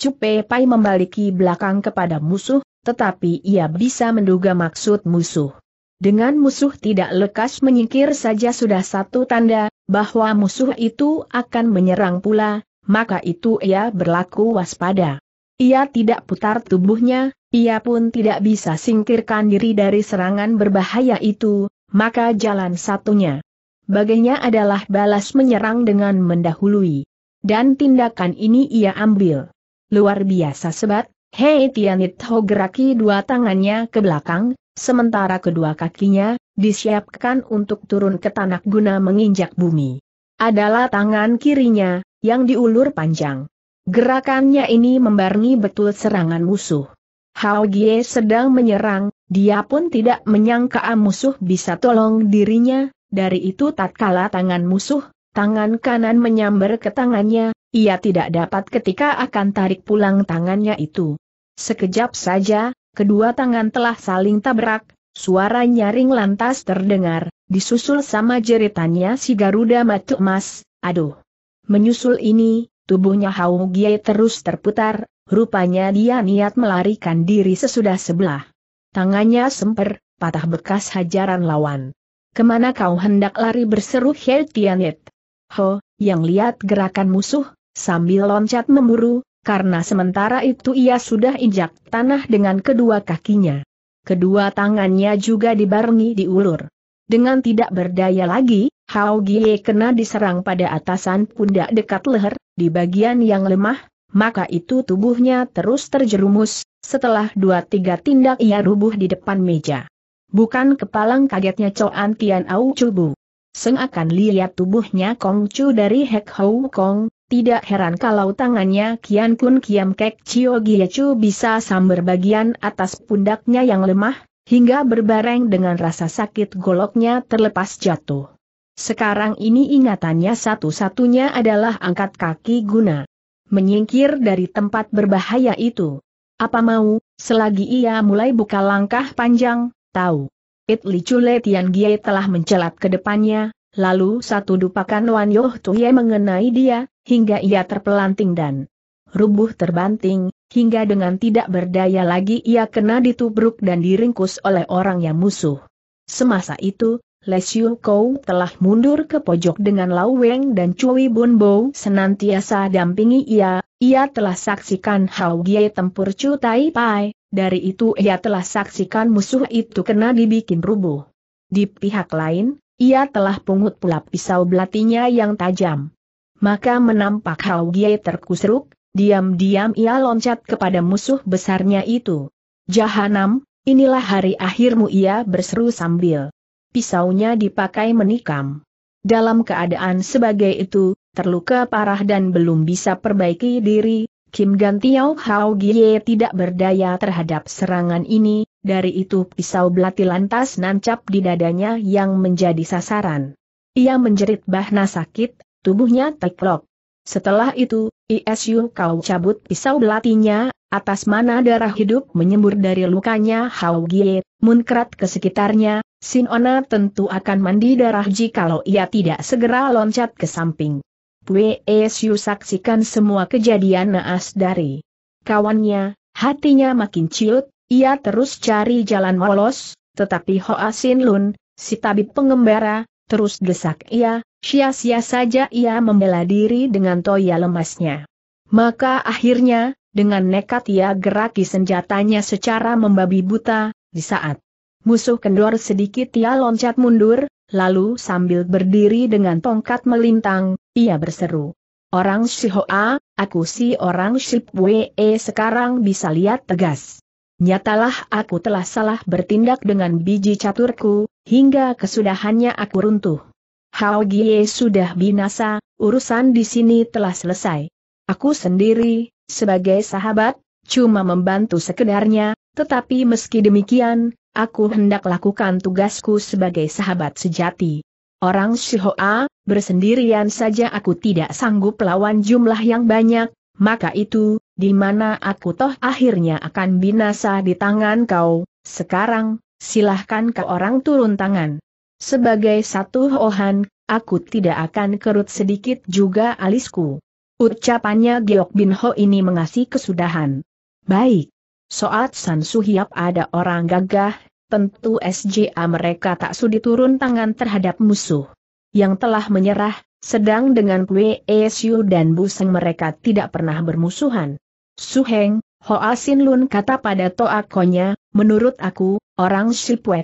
Cupe Pai membaliki belakang kepada musuh, tetapi ia bisa menduga maksud musuh. Dengan musuh tidak lekas menyingkir saja sudah satu tanda, bahwa musuh itu akan menyerang pula, maka itu ia berlaku waspada. Ia tidak putar tubuhnya, ia pun tidak bisa singkirkan diri dari serangan berbahaya itu, maka jalan satunya. baginya adalah balas menyerang dengan mendahului. Dan tindakan ini ia ambil. Luar biasa sebat, Hei Ho geraki dua tangannya ke belakang, sementara kedua kakinya, disiapkan untuk turun ke tanah guna menginjak bumi. Adalah tangan kirinya, yang diulur panjang. Gerakannya ini membarengi betul serangan musuh. Hao Gie sedang menyerang, dia pun tidak menyangka musuh bisa tolong dirinya, dari itu tatkala tangan musuh, tangan kanan menyambar ke tangannya, ia tidak dapat ketika akan tarik pulang tangannya itu. Sekejap saja, kedua tangan telah saling tabrak, suara nyaring lantas terdengar, disusul sama jeritannya si Garuda Matu Emas, aduh. Menyusul ini, tubuhnya Hao Giai terus terputar, rupanya dia niat melarikan diri sesudah sebelah. Tangannya semper, patah bekas hajaran lawan. Kemana kau hendak lari berseru Hel Tianet? Ho, yang lihat gerakan musuh, Sambil loncat memburu, karena sementara itu ia sudah injak tanah dengan kedua kakinya. Kedua tangannya juga dibarengi diulur. Dengan tidak berdaya lagi, Hao Gie kena diserang pada atasan pundak dekat leher, di bagian yang lemah, maka itu tubuhnya terus terjerumus, setelah dua-tiga tindak ia rubuh di depan meja. Bukan kepalang kagetnya Coan Tian Au Chubu. Seng akan lihat tubuhnya Kong Chu dari Hek Hou Kong, tidak heran kalau tangannya Kian Kun Kiam Kek Chio Giechu bisa samber bagian atas pundaknya yang lemah, hingga berbareng dengan rasa sakit goloknya terlepas jatuh. Sekarang ini ingatannya satu-satunya adalah angkat kaki guna. Menyingkir dari tempat berbahaya itu. Apa mau, selagi ia mulai buka langkah panjang, tahu. It Li Chule Tian Gie telah mencelat ke depannya, Lalu satu dupakan Wan Yoh Tuye mengenai dia, hingga ia terpelanting dan rubuh terbanting, hingga dengan tidak berdaya lagi ia kena ditubruk dan diringkus oleh orang yang musuh. Semasa itu, Lesiu Kou telah mundur ke pojok dengan Lau Weng dan Cui Bun Bo senantiasa dampingi ia, ia telah saksikan Hao Gie tempur Chu Tai Pai, dari itu ia telah saksikan musuh itu kena dibikin rubuh. Di pihak lain, ia telah pungut pula pisau belatinya yang tajam. Maka menampak Hao Gie terkusruk, diam-diam ia loncat kepada musuh besarnya itu. Jahanam, inilah hari akhirmu ia berseru sambil pisaunya dipakai menikam. Dalam keadaan sebagai itu, terluka parah dan belum bisa perbaiki diri, Kim Gantiao Hau Hao Gie tidak berdaya terhadap serangan ini, dari itu pisau belati lantas nancap di dadanya yang menjadi sasaran. Ia menjerit bahna sakit, tubuhnya teklok. Setelah itu, Isu kau cabut pisau belatinya, atas mana darah hidup menyembur dari lukanya Hao Gie, munkrat ke sekitarnya, Sin Ona tentu akan mandi darah ji kalau ia tidak segera loncat ke samping. Pue Isu saksikan semua kejadian naas dari kawannya, hatinya makin ciut, ia terus cari jalan lolos, tetapi Hoa Sin Lun, si tabib pengembara, terus desak ia, sia-sia saja ia membela diri dengan toya lemasnya. Maka akhirnya, dengan nekat ia geraki senjatanya secara membabi buta, di saat musuh kendor sedikit ia loncat mundur, lalu sambil berdiri dengan tongkat melintang, ia berseru. Orang Shihoa, aku si orang Shipwee sekarang bisa lihat tegas nyatalah aku telah salah bertindak dengan biji caturku, hingga kesudahannya aku runtuh. Hao Gie sudah binasa, urusan di sini telah selesai. Aku sendiri, sebagai sahabat, cuma membantu sekedarnya, tetapi meski demikian, aku hendak lakukan tugasku sebagai sahabat sejati. Orang Shihoa, bersendirian saja aku tidak sanggup lawan jumlah yang banyak, maka itu, di mana aku toh akhirnya akan binasa di tangan kau, sekarang, silahkan ke orang turun tangan. Sebagai satu hohan, aku tidak akan kerut sedikit juga alisku. Ucapannya Geok Bin Ho ini mengasih kesudahan. Baik. Soat San Suhiap ada orang gagah, tentu SJA mereka tak sudi turun tangan terhadap musuh. Yang telah menyerah, sedang dengan Kwe Esu dan Buseng mereka tidak pernah bermusuhan. Suheng, Hoa Sin Lun kata pada toakonya, menurut aku, orang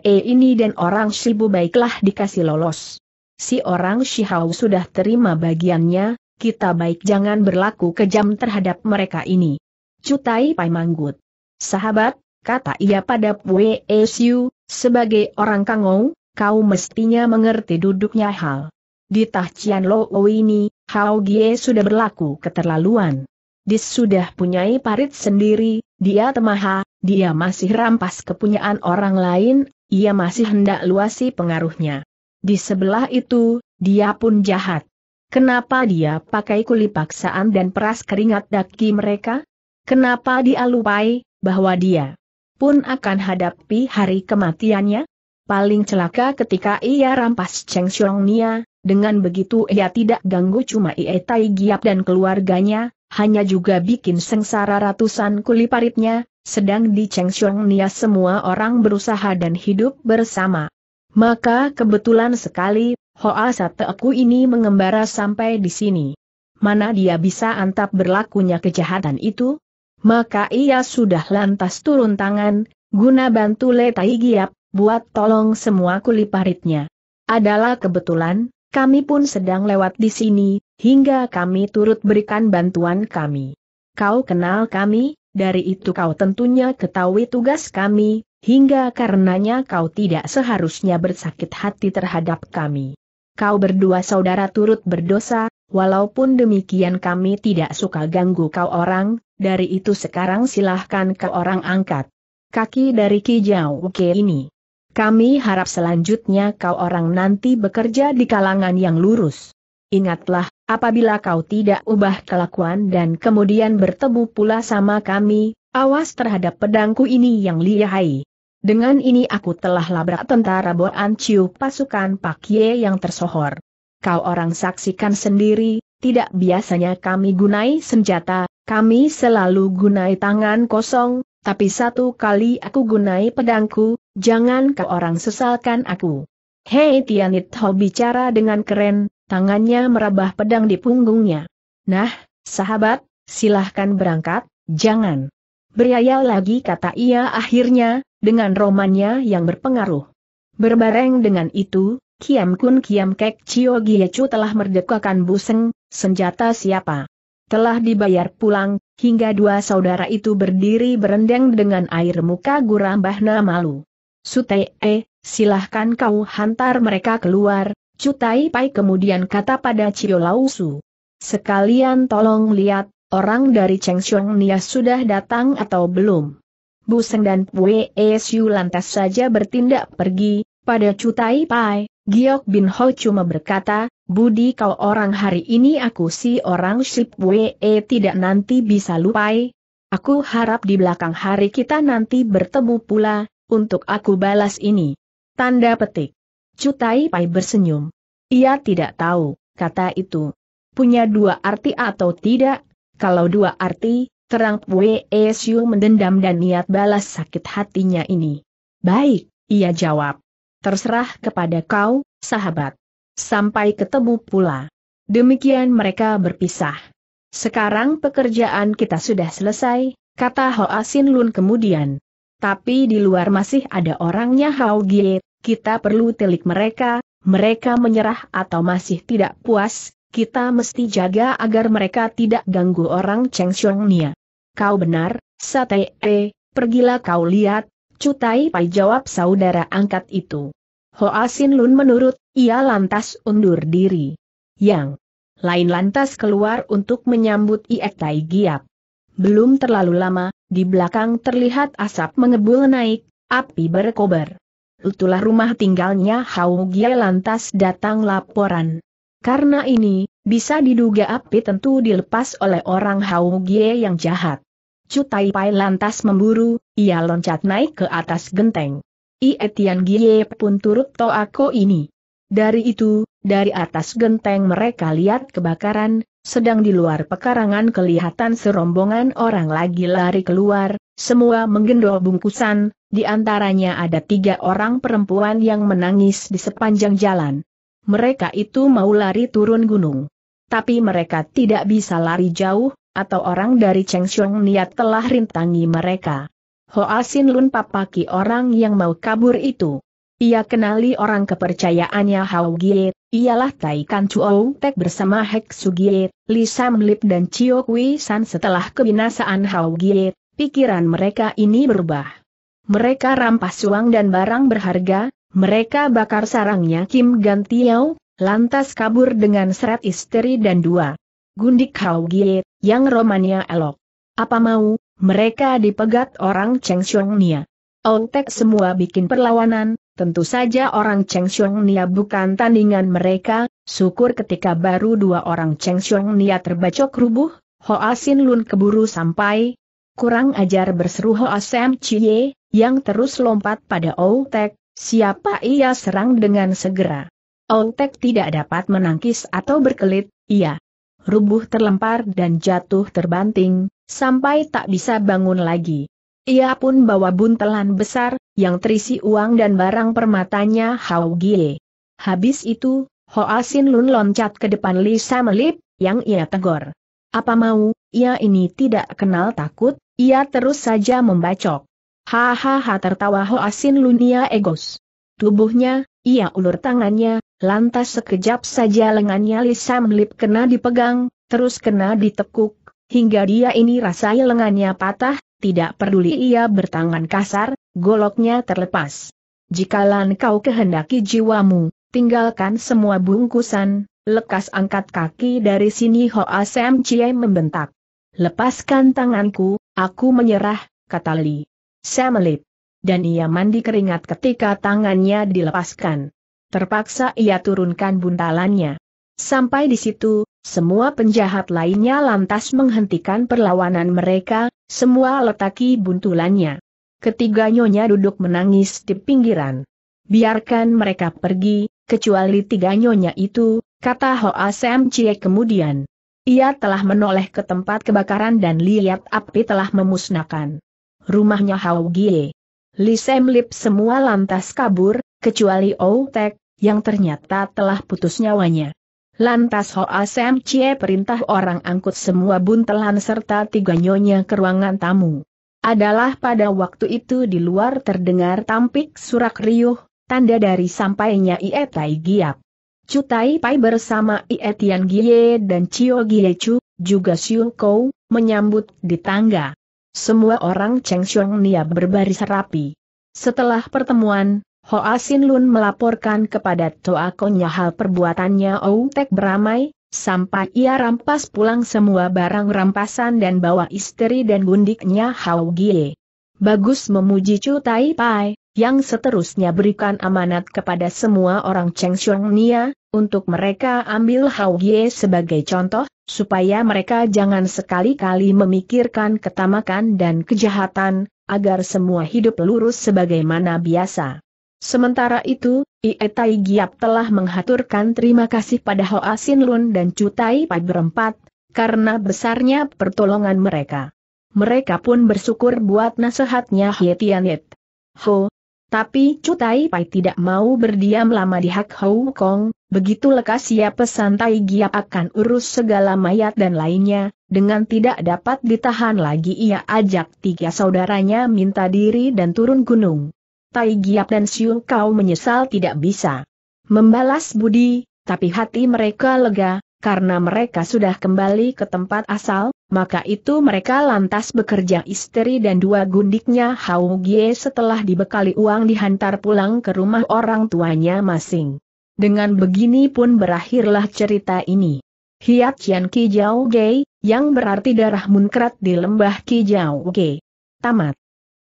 E ini dan orang Shibu baiklah dikasih lolos. Si orang Shihao sudah terima bagiannya, kita baik jangan berlaku kejam terhadap mereka ini. Cutai Pai Manggut. Sahabat, kata ia pada Pue e Siu, sebagai orang kangou, kau mestinya mengerti duduknya hal. Di Tahcian Lo ini, Hao Gie sudah berlaku keterlaluan. Dis sudah punyai parit sendiri, dia temaha, dia masih rampas kepunyaan orang lain, ia masih hendak luasi pengaruhnya. Di sebelah itu, dia pun jahat. Kenapa dia pakai kuli paksaan dan peras keringat daki mereka? Kenapa dia lupai, bahwa dia pun akan hadapi hari kematiannya? Paling celaka ketika ia rampas Cheng Xiong Nia, dengan begitu ia tidak ganggu cuma Tai Giap dan keluarganya, hanya juga bikin sengsara ratusan kuli paritnya, sedang di Chengxiong Nia semua orang berusaha dan hidup bersama. Maka kebetulan sekali, Hoa Sateku ini mengembara sampai di sini. Mana dia bisa antap berlakunya kejahatan itu? Maka ia sudah lantas turun tangan, guna bantu Tai Giap, buat tolong semua kuli paritnya. Adalah kebetulan, kami pun sedang lewat di sini, hingga kami turut berikan bantuan kami. Kau kenal kami, dari itu kau tentunya ketahui tugas kami, hingga karenanya kau tidak seharusnya bersakit hati terhadap kami. Kau berdua saudara turut berdosa, walaupun demikian kami tidak suka ganggu kau orang, dari itu sekarang silahkan kau orang angkat. Kaki dari Kijau oke ini. Kami harap selanjutnya kau orang nanti bekerja di kalangan yang lurus. Ingatlah, apabila kau tidak ubah kelakuan dan kemudian bertemu pula sama kami, awas terhadap pedangku ini yang lihai. Dengan ini aku telah labrak tentara Boan Chiu pasukan Pak Ye yang tersohor. Kau orang saksikan sendiri, tidak biasanya kami gunai senjata, kami selalu gunai tangan kosong, tapi satu kali aku gunai pedangku, jangan ke orang sesalkan aku. Hei Tianit Ho bicara dengan keren, tangannya merabah pedang di punggungnya. Nah, sahabat, silahkan berangkat, jangan. Beriayal lagi kata ia akhirnya, dengan romannya yang berpengaruh. Berbareng dengan itu, Kiam Kun Kiam Kek Chio Giechu telah merdekakan buseng, senjata siapa telah dibayar pulang, hingga dua saudara itu berdiri berendang dengan air muka guram bahna malu. Sutee, eh, silahkan kau hantar mereka keluar, Cutai Pai kemudian kata pada Cio Lausu. Sekalian tolong lihat, orang dari Cheng Xiong Nia sudah datang atau belum. Buseng dan Pue Esu lantas saja bertindak pergi, pada Cutai Pai, Giok Bin Ho cuma berkata, Budi kau orang hari ini aku si orang Ship Wee e, tidak nanti bisa lupai. Aku harap di belakang hari kita nanti bertemu pula, untuk aku balas ini. Tanda petik. Cutai Pai bersenyum. Ia tidak tahu, kata itu. Punya dua arti atau tidak, kalau dua arti, terang wee, e, Siu mendendam dan niat balas sakit hatinya ini. Baik, ia jawab terserah kepada kau, sahabat. Sampai ketemu pula. Demikian mereka berpisah. Sekarang pekerjaan kita sudah selesai, kata Hoa Sin Lun kemudian. Tapi di luar masih ada orangnya Hao Gie, kita perlu telik mereka, mereka menyerah atau masih tidak puas, kita mesti jaga agar mereka tidak ganggu orang Cheng Xiong Nia. Kau benar, Satei, pergilah kau lihat, Cutai Pai jawab saudara angkat itu. Hoa Asin Lun menurut, ia lantas undur diri. Yang lain lantas keluar untuk menyambut Iek Tai Giap. Belum terlalu lama, di belakang terlihat asap mengebul naik, api berkobar. Itulah rumah tinggalnya Hao Gia lantas datang laporan. Karena ini, bisa diduga api tentu dilepas oleh orang Hao Gia yang jahat. Cutai Pai lantas memburu, ia loncat naik ke atas genteng. Ietian Gie pun turut aku ini. Dari itu, dari atas genteng mereka lihat kebakaran, sedang di luar pekarangan kelihatan serombongan orang lagi lari keluar, semua menggendong bungkusan, di antaranya ada tiga orang perempuan yang menangis di sepanjang jalan. Mereka itu mau lari turun gunung. Tapi mereka tidak bisa lari jauh, atau orang dari Cheng Xiong Niat telah rintangi mereka. Hoasin Lun papaki orang yang mau kabur itu. Ia kenali orang kepercayaannya Hao Gie, ialah Tai Kan Chuo Tek bersama Hek Gie, Li Sam Lip dan Chio Kui San setelah kebinasaan Hao Gie, pikiran mereka ini berubah. Mereka rampas uang dan barang berharga, mereka bakar sarangnya Kim Gan Tiao, lantas kabur dengan seret istri dan dua. Gundik Hao Gie, yang romannya elok. Apa mau, mereka dipegat orang Cheng Ong Tek semua bikin perlawanan, tentu saja orang Cheng Nia bukan tandingan mereka, syukur ketika baru dua orang Cheng Nia terbacok rubuh, Hoa Sin Lun keburu sampai, kurang ajar berseru Hoa Sam Chie, yang terus lompat pada Tek, siapa ia serang dengan segera. Tek tidak dapat menangkis atau berkelit, ia rubuh terlempar dan jatuh terbanting, sampai tak bisa bangun lagi. Ia pun bawa buntelan besar, yang terisi uang dan barang permatanya hau Gie. Habis itu, Hoa Sin Lun loncat ke depan Lisa Melip, yang ia tegur. Apa mau, ia ini tidak kenal takut, ia terus saja membacok. Hahaha tertawa Hoa Sin Lun ia egos. Tubuhnya, ia ulur tangannya, lantas sekejap saja lengannya Lisa Melip kena dipegang, terus kena ditekuk, Hingga dia ini rasai lengannya patah, tidak peduli ia bertangan kasar, goloknya terlepas. Jikalan kau kehendaki jiwamu, tinggalkan semua bungkusan, lekas angkat kaki dari sini Ho Asem Chie membentak. Lepaskan tanganku, aku menyerah, kata Li. Saya Dan ia mandi keringat ketika tangannya dilepaskan. Terpaksa ia turunkan buntalannya. Sampai di situ, semua penjahat lainnya lantas menghentikan perlawanan mereka, semua letaki buntulannya. Ketiga nyonya duduk menangis di pinggiran. Biarkan mereka pergi, kecuali tiga nyonya itu, kata Hoa Sam Chie kemudian. Ia telah menoleh ke tempat kebakaran dan lihat api telah memusnahkan rumahnya Hao Gie. Li Sam Lip semua lantas kabur, kecuali Outek, yang ternyata telah putus nyawanya. Lantas Hoa Sam Chie perintah orang angkut semua buntelan serta tiga nyonya ke ruangan tamu. Adalah pada waktu itu di luar terdengar tampik surak riuh, tanda dari sampainya Ie Tai Giap. Chu Tai Pai bersama Ie Tian Gie dan Chio Gie Chu, juga Siu Kou, menyambut di tangga. Semua orang Cheng Xiong Nia berbaris rapi. Setelah pertemuan, Hoa Asin Lun melaporkan kepada Toa Konya hal perbuatannya ou tek beramai, sampai ia rampas pulang semua barang rampasan dan bawa istri dan gundiknya Hao Gie. Bagus memuji Chu Tai Pai, yang seterusnya berikan amanat kepada semua orang Cheng Xiong Nia, untuk mereka ambil Hao Gie sebagai contoh, supaya mereka jangan sekali-kali memikirkan ketamakan dan kejahatan, agar semua hidup lurus sebagaimana biasa. Sementara itu, Ietai Giap telah menghaturkan terima kasih pada Hoa Sin Lun dan Cutai Pai berempat, karena besarnya pertolongan mereka. Mereka pun bersyukur buat nasihatnya Hie Tianet. Ho, tapi Cutai Pai tidak mau berdiam lama di Hak Hou Kong, begitu lekas ia pesan Tai Giap akan urus segala mayat dan lainnya, dengan tidak dapat ditahan lagi ia ajak tiga saudaranya minta diri dan turun gunung. Tai Giap dan Siung Kau menyesal tidak bisa membalas budi, tapi hati mereka lega, karena mereka sudah kembali ke tempat asal, maka itu mereka lantas bekerja istri dan dua gundiknya Hao Gie setelah dibekali uang dihantar pulang ke rumah orang tuanya masing. Dengan begini pun berakhirlah cerita ini. Hiat Kian Kijau Gei, yang berarti darah munkrat di lembah Kijau Gei. Tamat.